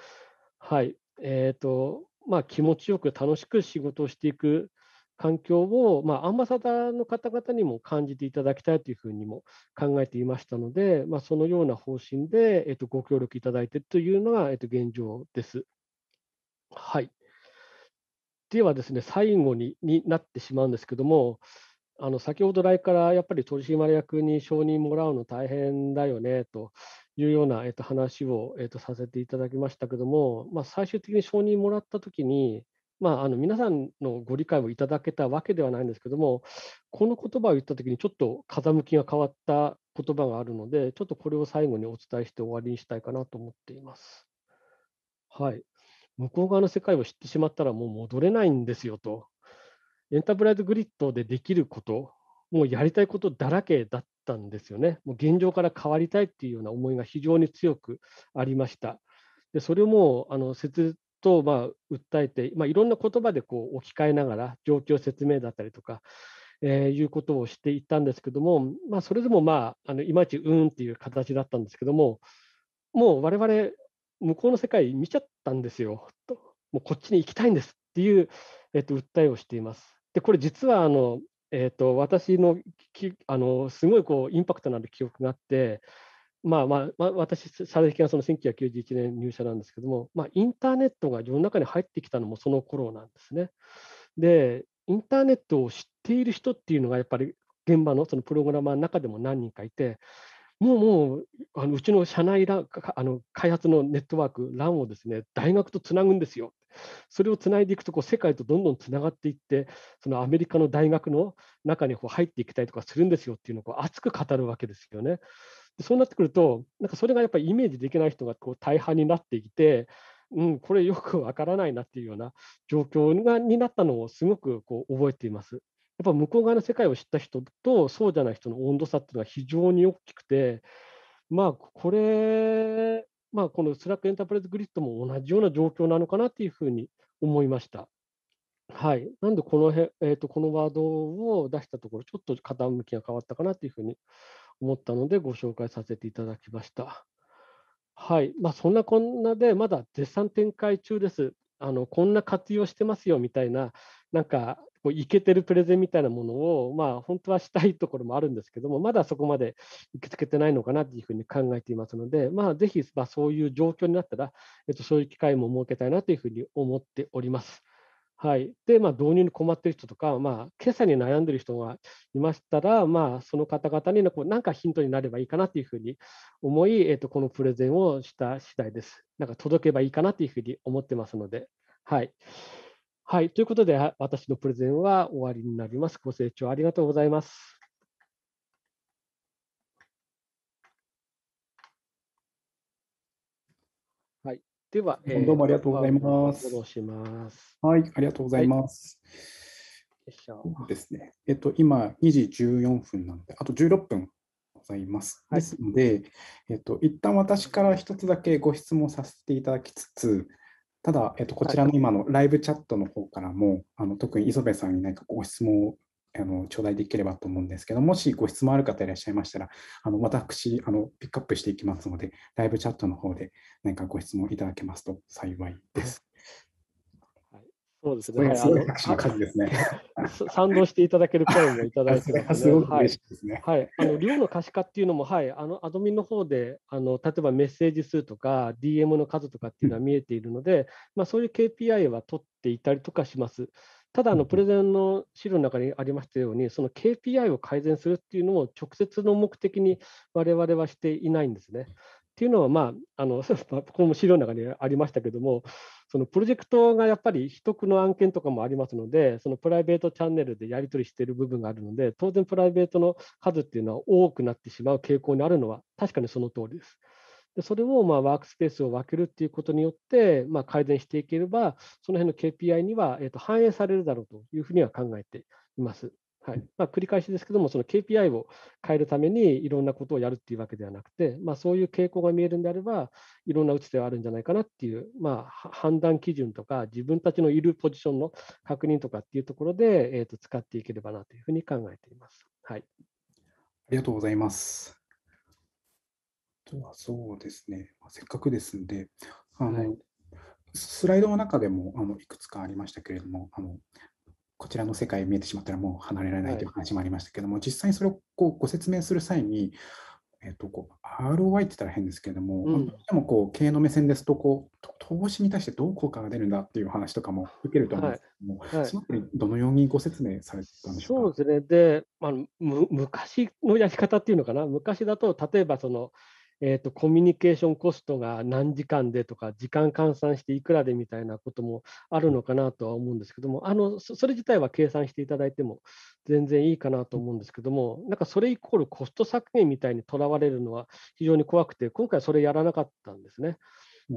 はい、えーとまあ、気持ちよく楽しく仕事をしていく環境を、まあ、アンバサダーの方々にも感じていただきたいというふうにも考えていましたので、まあ、そのような方針で、えー、とご協力いただいているというのが、えー、と現状です。はい、ではですね、最後にになってしまうんですけども、あの先ほど来からやっぱり取締役に承認もらうの大変だよねというような、えっと、話を、えっと、させていただきましたけども、まあ、最終的に承認もらったときに、まあ、あの皆さんのご理解をいただけたわけではないんですけども、この言葉を言ったときにちょっと風向きが変わった言葉があるので、ちょっとこれを最後にお伝えして終わりにしたいかなと思っています。はい、向こう側の世界を知ってしまったらもう戻れないんですよとエンタープライズグリッドでできること、もうやりたいことだらけだったんですよね。もう現状から変わりたいっていうような思いが非常に強くありました。でそれをもうあの切とまあ訴えて、まあ、いろんな言葉でこう置き換えながら状況説明だったりとか、えー、いうことをしていったんですけども、まあ、それでもまああのいまいちうんっていう形だったんですけどももう我々向こうの世界見ちゃったんですよともうこっちに行きたいんですっていう、えっと、訴えをしています。でこれ実はあの、えーと、私のきあのすごいこうインパクトのある記憶があって、まあまあ、まあ、私、最近はその1991年入社なんですけども、まあ、インターネットが世の中に入ってきたのもその頃なんですね。で、インターネットを知っている人っていうのが、やっぱり現場のそのプログラマーの中でも何人かいて、もうもう、あのうちの社内あの開発のネットワーク、LAN をですね、大学とつなぐんですよ。それをつないでいくとこう世界とどんどんつながっていってそのアメリカの大学の中にこう入っていきたいとかするんですよっていうのをこう熱く語るわけですよね。でそうなってくるとなんかそれがやっぱりイメージできない人がこう大半になっていてうん、これよくわからないなっていうような状況がになったのをすごくこう覚えています。やっぱ向こう側の世界を知った人とそうじゃない人の温度差っていうのは非常に大きくて、まあ、これまあ、このスラックエンタープライズグリッドも同じような状況なのかなというふうに思いました。はい、なんでこの辺、えー、とこのワードを出したところ、ちょっと傾きが変わったかなというふうに思ったので、ご紹介させていただきました。はいまあ、そんなこんなで、まだ絶賛展開中です。あのこんな活用してますよみたいななんかこういけてるプレゼンみたいなものを、まあ、本当はしたいところもあるんですけども、まだそこまで受け付けてないのかなというふうに考えていますので、まあ、ぜひ、まあ、そういう状況になったら、えっと、そういう機会も設けたいなというふうに思っております。はい、で、まあ、導入に困っている人とか、まあ、今朝に悩んでいる人がいましたら、まあ、その方々に何かヒントになればいいかなというふうに思い、えっと、このプレゼンをした次第です。なんか届けばいいかなというふうに思ってますので。はいはい、ということで、私のプレゼンは終わりになります。ご清聴ありがとうございます。はい、では、えー、どうもありがとうございます。戻します。はい、ありがとうございます。はい、ですね。えっと、今、2時14分なので、あと16分ございます。ですので、はい、えっと、一旦私から一つだけご質問させていただきつつ、ただ、えっと、こちらの今のライブチャットの方からも、あの特に磯部さんに何かご質問をあの頂戴できればと思うんですけど、もしご質問ある方いらっしゃいましたら、あの私あの、ピックアップしていきますので、ライブチャットの方で何かご質問いただけますと幸いです。そうですね。すごい拍手の数ですね。[LAUGHS] 賛同していただける声もいただいてま [LAUGHS] す、ね、すはい。はい、あの量の可視化っていうのも、はい、あのアドミンの方で、あの例えばメッセージ数とか DM の数とかっていうのは見えているので、うん、まあそういう KPI は取っていたりとかします。ただあのプレゼンの資料の中にありましたように、その KPI を改善するっていうのを直接の目的に我々はしていないんですね。っていうのは、まあ、あの [LAUGHS] ここも資料の中にありましたけども、そのプロジェクトがやっぱり秘匿の案件とかもありますので、そのプライベートチャンネルでやり取りしている部分があるので、当然プライベートの数っていうのは多くなってしまう傾向にあるのは確かにその通りです。でそれをまあワークスペースを分けるっていうことによって、まあ、改善していければ、その辺の KPI には、えー、と反映されるだろうというふうには考えています。はいまあ、繰り返しですけども、その KPI を変えるためにいろんなことをやるっていうわけではなくて、まあ、そういう傾向が見えるんであれば、いろんな打つ手はあるんじゃないかなっていう、まあ、判断基準とか、自分たちのいるポジションの確認とかっていうところで、えー、と使っていければなというふうに考えています。はい、ありがとうございます。あとはそうですね、せっかくですんで、あの、はいスライドの中でもあのいくつかありましたけれども、あのこちらの世界見えてしまったらもう離れられないという話もありましたけども、はい、実際にそれをこうご説明する際に、えー、とこう ROI って言ったら変ですけれども、うん、でもこう経営の目線ですとこう投資に対してどう効果が出るんだっていう話とかも受けると思うんですけども、はいはい、その辺りどのようにご説明されてたんでしょうか。そうですねで、まあ、む昔のやり方っていうのかな昔だと例えばそのえーと、コミュニケーションコストが何時間でとか時間換算していくらでみたいなこともあるのかなとは思うんですけどもあのそれ自体は計算していただいても全然いいかなと思うんですけどもなんかそれイコールコスト削減みたいにとらわれるのは非常に怖くて今回それやらなかったんですね。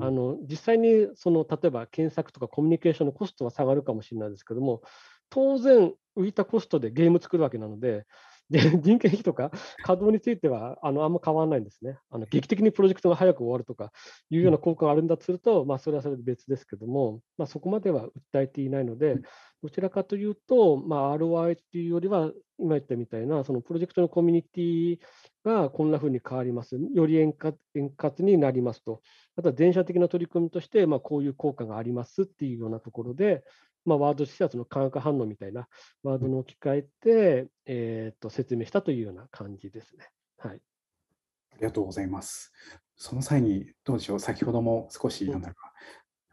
あの実際にその例えば検索とかコミュニケーションのコストは下がるかもしれないですけども当然浮いたコストでゲーム作るわけなのでで [LAUGHS] 人件費とか稼働についてはあのあんま変わらないんですねあの。劇的にプロジェクトが早く終わるとかいうような効果があるんだとすると、まあ、それはそれで別ですけども、まあ、そこまでは訴えていないので、どちらかというと、まあ、ROI っていうよりは、今言ったみたいな、そのプロジェクトのコミュニティがこんなふうに変わります、より円滑円滑になりますと、あとは電車的な取り組みとして、まあ、こういう効果がありますっていうようなところで、まあ、ワード自体はその化学反応みたいなワードの置き換えて、えー、と説明したというような感じですね。はい、ありがとうございます。その際に、どうでしょう、先ほども少し、なんだろう、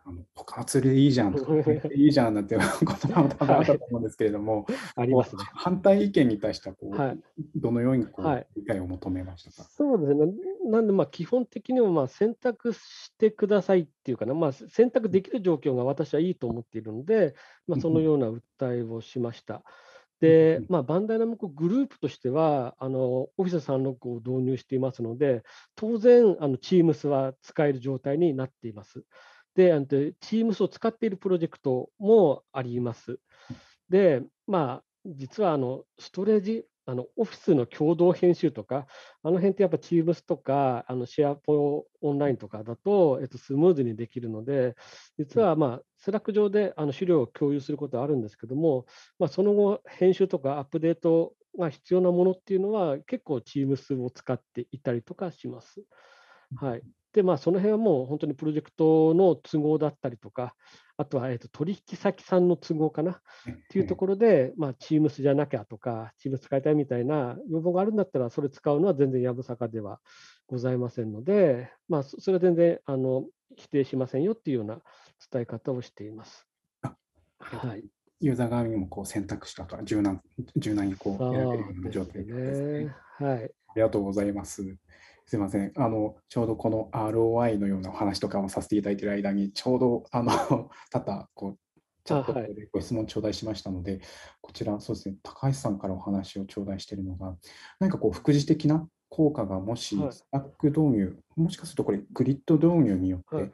あの告発りいいじゃんとか、[LAUGHS] いいじゃんなんて [LAUGHS] 言葉も多分あったと思うんですけれども、はい、あります、ね、反対意見に対してはこう、はい、どのようにこう、はい、理解を求めましたかそうですね、なんで、まあ、基本的にはまあ選択してくださいっていうかな、まあ、選択できる状況が私はいいと思っているので、まあ、そのような訴えをしました。で、まあ、バンダイナムコグループとしては、あのオフィス三六を導入していますので、当然、あの t e a m は使える状態になっています。で、t e a m を使っているプロジェクトもあります。で、まあ、実はあのストレージ、あのオフィスの共同編集とか、あの辺ってやっぱチームスとか、あのシェアポオンラインとかだと、えっと、スムーズにできるので、実は、まあ、スラック上であの資料を共有することはあるんですけども、まあ、その後、編集とかアップデートが必要なものっていうのは、結構チームスを使っていたりとかします。はい、で、まあ、その辺はもう本当にプロジェクトの都合だったりとか、あとは、えー、と取引先さんの都合かなっていうところで、まあ、チームスじゃなきゃとか、チーム使いたいみたいな要望があるんだったら、それ使うのは全然やぶさかではございませんので、まあ、それは全然あの否定しませんよっていうような伝え方をしています。はい、ユーザー側にもこう選択したとか柔軟柔軟にこう選べるような状態ですね。はい、ありがとうございます。すいませんあのちょうどこの ROI のようなお話とかをさせていただいている間にちょうどあの [LAUGHS] たったこうちょっとご質問頂戴しましたので、はい、こちらそうですね高橋さんからお話を頂戴しているのが何かこう副次的な効果がもしスタック導入、はい、もしかするとこれグリッド導入によって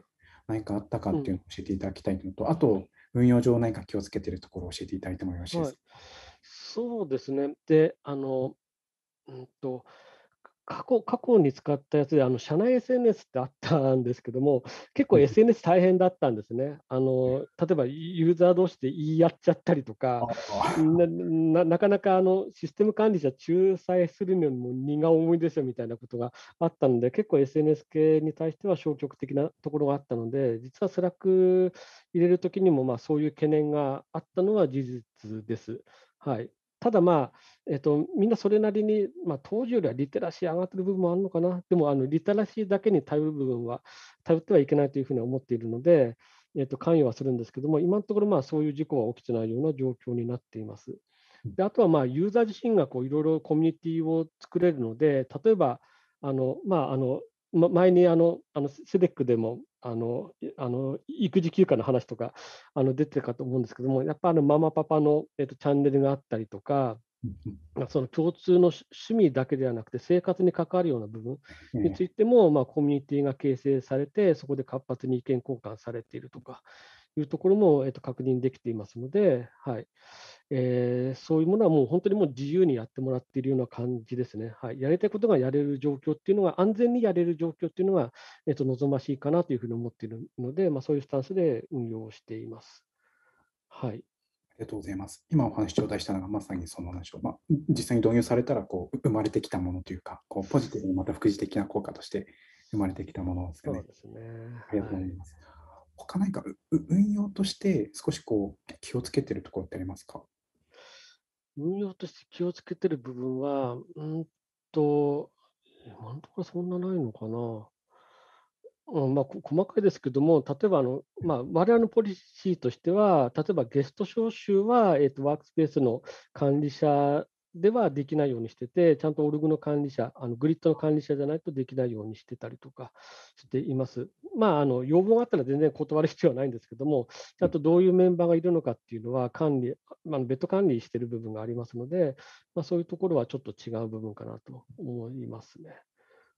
何かあったかっていうのを教えていただきたいのと、はいうん、あと運用上何か気をつけているところを教えていただいてもよろしいですか。そうですねであの、うんと過去過去に使ったやつであの社内 SNS ってあったんですけども結構 SNS 大変だったんですね、あの例えばユーザー同士で言い合っちゃったりとかなかなかあのシステム管理者仲裁するのも荷が重いですよみたいなことがあったので結構 SNS 系に対しては消極的なところがあったので実はスラック入れるときにもまあそういう懸念があったのは事実です。はい、ただまあ、えっと、みんなそれなりに、まあ、当時よりはリテラシー上がってる部分もあるのかな、でもあのリテラシーだけに頼る部分は、頼ってはいけないというふうに思っているので、えっと、関与はするんですけども、今のところまあそういう事故は起きてないような状況になっています。であとはまあユーザー自身がいろいろコミュニティを作れるので、例えばあの、まああの前にあのあのセデックでもあのあの育児休暇の話とかあの出てるかと思うんですけども、やっぱあのママパパの、えっと、とチャンネルがあったりとか、その共通の趣味だけではなくて生活に関わるような部分についても、まあ、コミュニティが形成されてそこで活発に意見交換されているとかいうところも、えっと、確認できていますので、はいえー、そういうものはもう本当にもう自由にやってもらっているような感じですね。はい、やりたいことがやれる状況っていうのが、安全にやれる状況っていうのが、えー、と望ましいかなというふうに思っているので、まあ、そういうスタンスで運用しています。はい、ありがとうございます。今お話頂戴したのがまさにその話を、まあ、実際に導入されたらこう生まれてきたものというか、こうポジティブにまた副次的な効果として生まれてきたものですかね。そうですねありがとうございます。はい他何か運用として少しこう気をつけてるところってありますか運用として気をつけてる部分は、うんと、今のところそんなないのかな。うんまあ、細かいですけども、例えばあの、まあ、我々のポリシーとしては、例えばゲスト招集は、えーと、とワークスペースの管理者ではできないようにしてて、ちゃんとオルグの管理者、あのグリッドの管理者じゃないとできないようにしてたりとかしています。まあ、あの要望があったら全然断る必要はないんですけども、ちゃんとどういうメンバーがいるのかっていうのは、管理、まあ、別途管理してる部分がありますので、まあ、そういうところはちょっと違う部分かなと思いますね。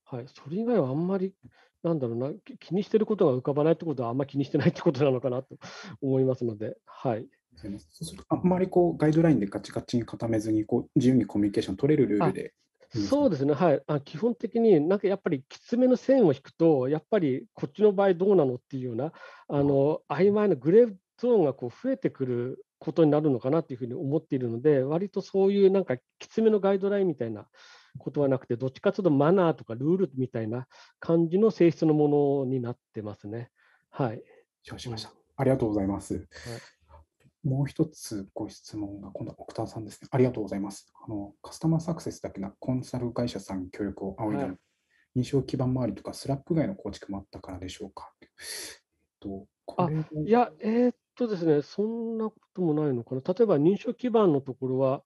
はい、それ以外はあんまり、なんだろうな、気にしてることが浮かばないってことは、あんまり気にしてないってことなのかなと思いますので、はい。そうするとあんまりこうガイドラインでガチガチに固めずにこう自由にコミュニケーション取れるルールで。そうですね、はい、あ基本的になんかやっぱりきつめの線を引くと、やっぱりこっちの場合どうなのっていうような、あの曖昧なグレーゾーンがこう増えてくることになるのかなというふうに思っているので、割とそういうなんかきつめのガイドラインみたいなことはなくて、どっちかというとマナーとかルールみたいな感じの性質のものになってますね。はい。承知しました。ありがとうございます。はいもう一つご質問が、今度は奥田さんですね。ありがとうございます。あのカスタマーサクセスだけなコンサル会社さん協力を仰いだ、はい、認証基盤周りとか、スラップ外の構築もあったからでしょうか。えっと、こいや、えー、っとですね、そんなこともないのかな。例えば認証基盤のところは、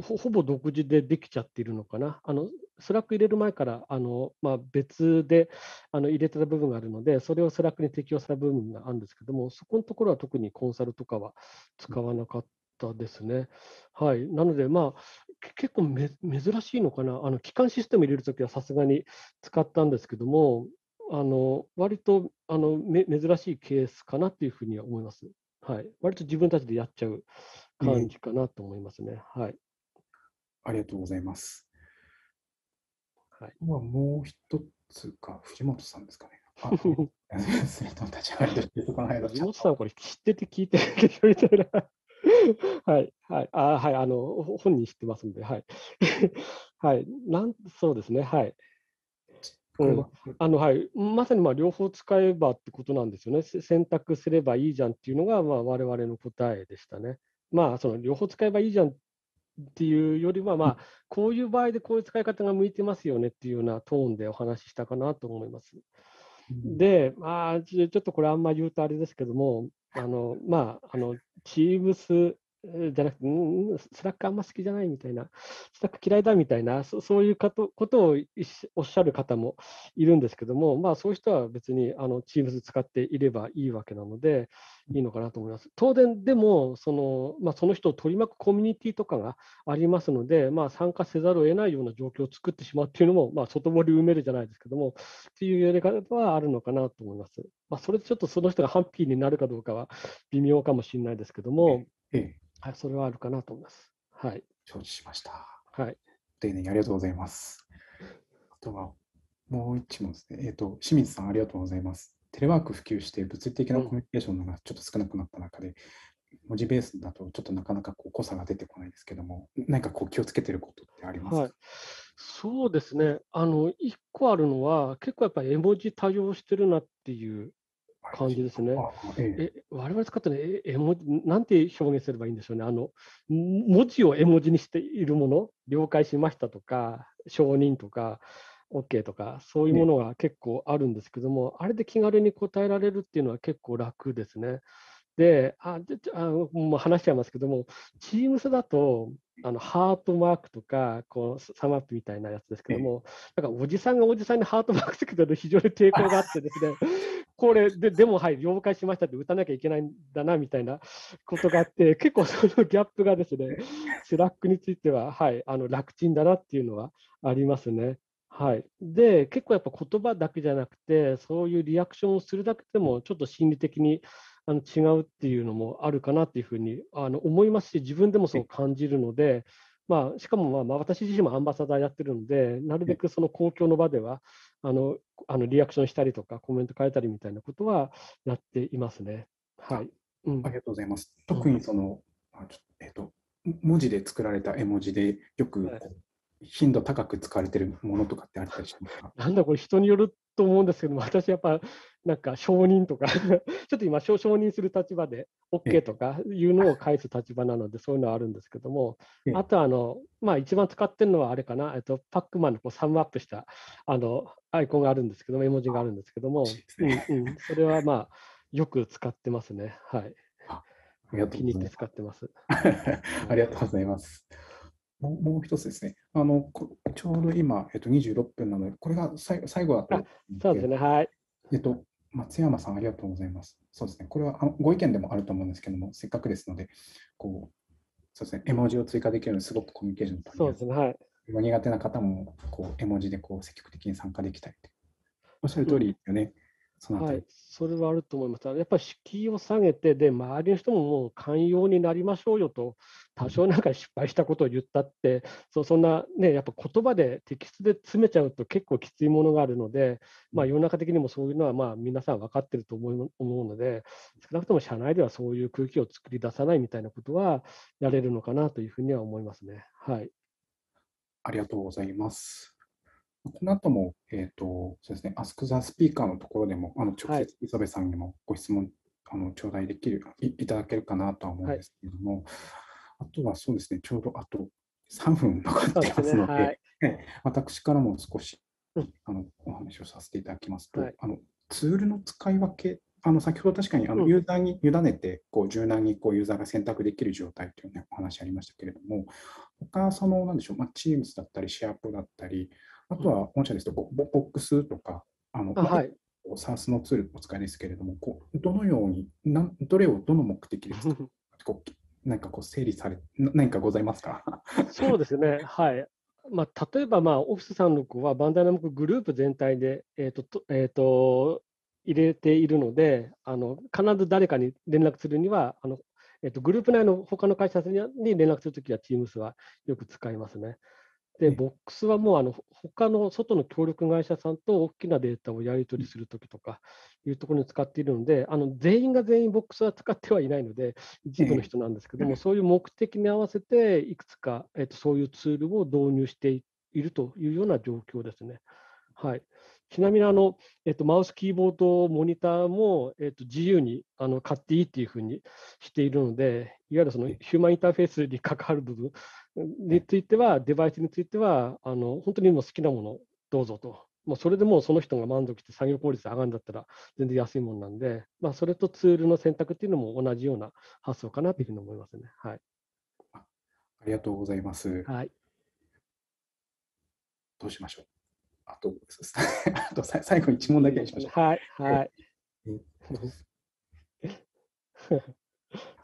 ほほぼ独自でできちゃっているのかな。あのスラック入れる前からあの、まあ、別であの入れてた部分があるので、それをスラックに適用した部分があるんですけども、そこのところは特にコンサルとかは使わなかったですね。はい、なので、まあ、結構珍しいのかな。あの機関システム入れるときはさすがに使ったんですけども、あの割とあの珍しいケースかなというふうには思います。はい、割と自分たちでやっちゃう感じかなと思いますね。うん、はいありがとうございます。はい、はもう一つか、藤本さんですかね。[LAUGHS] 藤本さん、これ知ってて聞いてるけどみたいな。[LAUGHS] はい、はい、あ、はい、あの、本人知ってますんで、はい。[LAUGHS] はい、なん、そうですね、はい。うん、あのはいまさにまあ両方使えばってことなんですよね、選択すればいいじゃんっていうのが、まあ、我々の答えでしたね。まあ、その両方使えばいいじゃんっっていうよりは、まあ、こういう場合でこういう使い方が向いてますよねっていうようなトーンでお話ししたかなと思います。で、まあ、ちょっとこれあんま言うとあれですけども、あのまあ、あの Teams じゃなくて、スラックあんま好きじゃないみたいな、スラック嫌いだみたいな、そういうことをおっしゃる方もいるんですけども、まあ、そういう人は別にあの Teams 使っていればいいわけなので、いいのかなと思います。当然、でもその、まあ、その人を取り巻くコミュニティとかがありますので、まあ、参加せざるを得ないような状況を作ってしまうっていうのも、まあ、外堀埋めるじゃないですけども、っていうやり方はあるのかなと思います。まあ、それでちょっとその人がハッピーになるかどうかは微妙かもしれないですけども。ええはい、それはあるかなと思います。はい。承知しました。はい。丁寧にありがとうございます。あとは、もう一問ですね。えっ、ー、と、清水さん、ありがとうございます。テレワーク普及して物理的なコミュニケーションがちょっと少なくなった中で、うん、文字ベースだとちょっとなかなかこう濃さが出てこないですけども、何かこう気をつけてることってありますか、はい、そうですね、あの1個あるのは、結構やっぱ絵文字多用してるなっていう感じですね。ええ、我々使ってね、絵文字、なんて表現すればいいんでしょうね、あの文字を絵文字にしているもの、了解しましたとか、承認とか、OK とか、そういうものが結構あるんですけども、ね、あれで気軽に答えられるっていうのは結構楽ですね。で、ああもう話しちゃいますけども、チームスだと、あのハートマークとか、こうサマップみたいなやつですけども、なんかおじさんがおじさんにハートマークつけてる非常に抵抗があってですね、[LAUGHS] これで、でもはい、了解しましたって打たなきゃいけないんだなみたいなことがあって、[LAUGHS] 結構そのギャップがですね、スラックについては、はい、あの楽ちんだなっていうのはありますね。はい、で結構やっぱ言葉だけじゃなくてそういうリアクションをするだけでもちょっと心理的にあの違うっていうのもあるかなっていうふうにあの思いますし自分でもそう感じるので、まあ、しかもまあ私自身もアンバサダーやってるのでなるべくその公共の場ではあのあのリアクションしたりとかコメント変えたりみたいなことはやっていますね。はい、うん、ありがとうございます。特にその、うん、えっと、文字で作られた絵文字でよく頻度高く使われてるものとかってあったりしますかなんだこれ人によると思うんですけど私やっぱなんか承認とか [LAUGHS] ちょっと今承認する立場で OK とかいうのを返す立場なのでそういうのはあるんですけども、あとあの、まあ、一番使ってるのはあれかな、えっと、パックマンのこうサムアップしたあのアイコンがあるんですけども、絵文字があるんですけども、うんうん、それはまあよく使ってますね。はいありがとうごます。ありがとうございます。[LAUGHS] もう一つですね、あのちょうど今、えっと、26分なので、これが最最後だたそうですね、はい。えっと、松山さん、ありがとうございます。そうですね、これはあのご意見でもあると思うんですけども、せっかくですので、こう、そうですね、絵文字を追加できるのにすごくコミュニケーションそうですね、はい。苦手な方もこう絵文字でこう積極的に参加できたりおっしゃる通りよね、そはい、それはあると思います。やっぱり敷居を下げて、で、周りの人ももう寛容になりましょうよと、多少なんか失敗したことを言ったって、そそんなね、やっぱ言葉で、適キで詰めちゃうと結構きついものがあるので、まあ、世の中的にもそういうのはまあ皆さん分かってると思う思うので、少なくとも社内ではそういう空気を作り出さないみたいなことはやれるのかなというふうには思いますね。はい、ありがとうございます。この後も、えっ、ー、と、そうですね、Ask the Speaker のところでも、あの直接磯部さんにもご質問、はい、あの頂戴できるい、いただけるかなとは思うんですけれども、はい、あとはそうですね、ちょうどあと3分残ってますので、でねはい、私からも少し、あのお話をさせていただきますと、あのツールの使い分けあの先ほど確かにあのユーザーに委ねてこう柔軟にこうユーザーが選択できる状態という、ね、お話ありましたけれども、他そのなんでしょう、まあ、Teams だったり、シェアプだったり、あとは本社ですと、ボックスとか、あの、はい、サースのツールお使いですけれども、こうどのようにな、どれをどの目的ですか [LAUGHS] こう何かこう整理され、何かございますか [LAUGHS] そうですね、はい。まあ、例えば、まあ、オフィス36はバンダイナムクグループ全体で、えーととえーと、入れているのであの、必ず誰かに連絡するには、あのえーと、とグループ内の他の会社に連絡するときは、Teams はよく使いますね。で、ボックスはもうあの他の外の協力会社さんと大きなデータをやり取りするときとかいうところに使っているので、あの全員が全員ボックスは使ってはいないので、一部の人なんですけども、そういう目的に合わせて、いくつか、えっと、そういうツールを導入しているというような状況ですね。はい、ちなみにあの、えっと、マウス、キーボード、モニターも、えっと、自由にあの買っていいっていうふうにしているので、いわゆるそのヒューマンインターフェースに関わる部分については、デバイスについては、あの本当にもう好きなもの、どうぞと。まあ、それでもうその人が満足して作業効率上がるんだったら全然安いもんなんで、まあ、それとツールの選択っていうのも同じような発想かなというふうに思いますね。はい、ありがとうございます。はい、どうしましょう [LAUGHS] あと、あと最後一問だけにしましょう。はい、はい。[LAUGHS]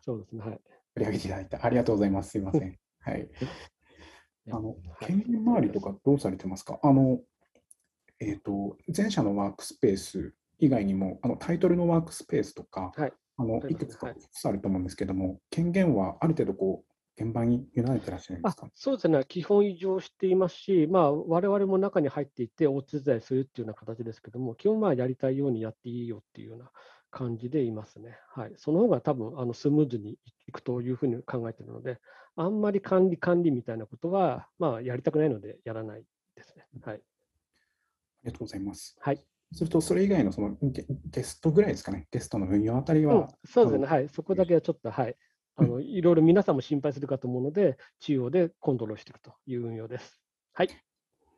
そうですね、はい。取り上げていただいてありがとうございます。すいません。[LAUGHS] はい。あの、権限周りとかどうされてますかあの、えっ、ー、と、前者のワークスペース以外にも、あのタイトルのワークスペースとか、はい、あのいくつかあると思うんですけども、権限はある程度こう、現場に委ねてらっしゃいますかそうですね、基本移常していますし、われわれも中に入っていて、お手伝いするっていうような形ですけども、基本、まあやりたいようにやっていいよっていうような感じでいますね。はい、その方が多分あのスムーズにいくというふうに考えているので、あんまり管理管理みたいなことは、まあ、やりたくないのでやらないですね。はい、ありがとうございます。はい、それと、それ以外のそのゲゲストぐらいですかね、ゲストの運用あたりは、うん、そうですね、はい、そこだけはちょっと、はい、あのいろいろ皆さんも心配するかと思うので、中央でコントロールしていくという運用です。はい。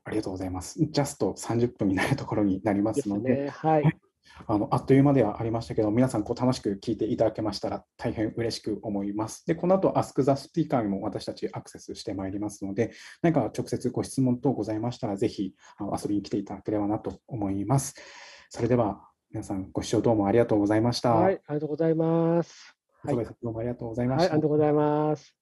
ありがとうございます。ジャスト30分になるところになりますので、でね、はい。あのあっという間ではありましたけど、皆さんこう楽しく聞いていただけましたら大変嬉しく思います。で、この後、Ask the Speaker にも私たちアクセスしてまいりますので、何か直接ご質問等ございましたら、ぜひ遊びに来ていただければなと思います。それでは皆さんご視聴どうもありがとうございました。はい、ありがとうございます。はい、どうもありがとうございました。はい、ありがとうございます。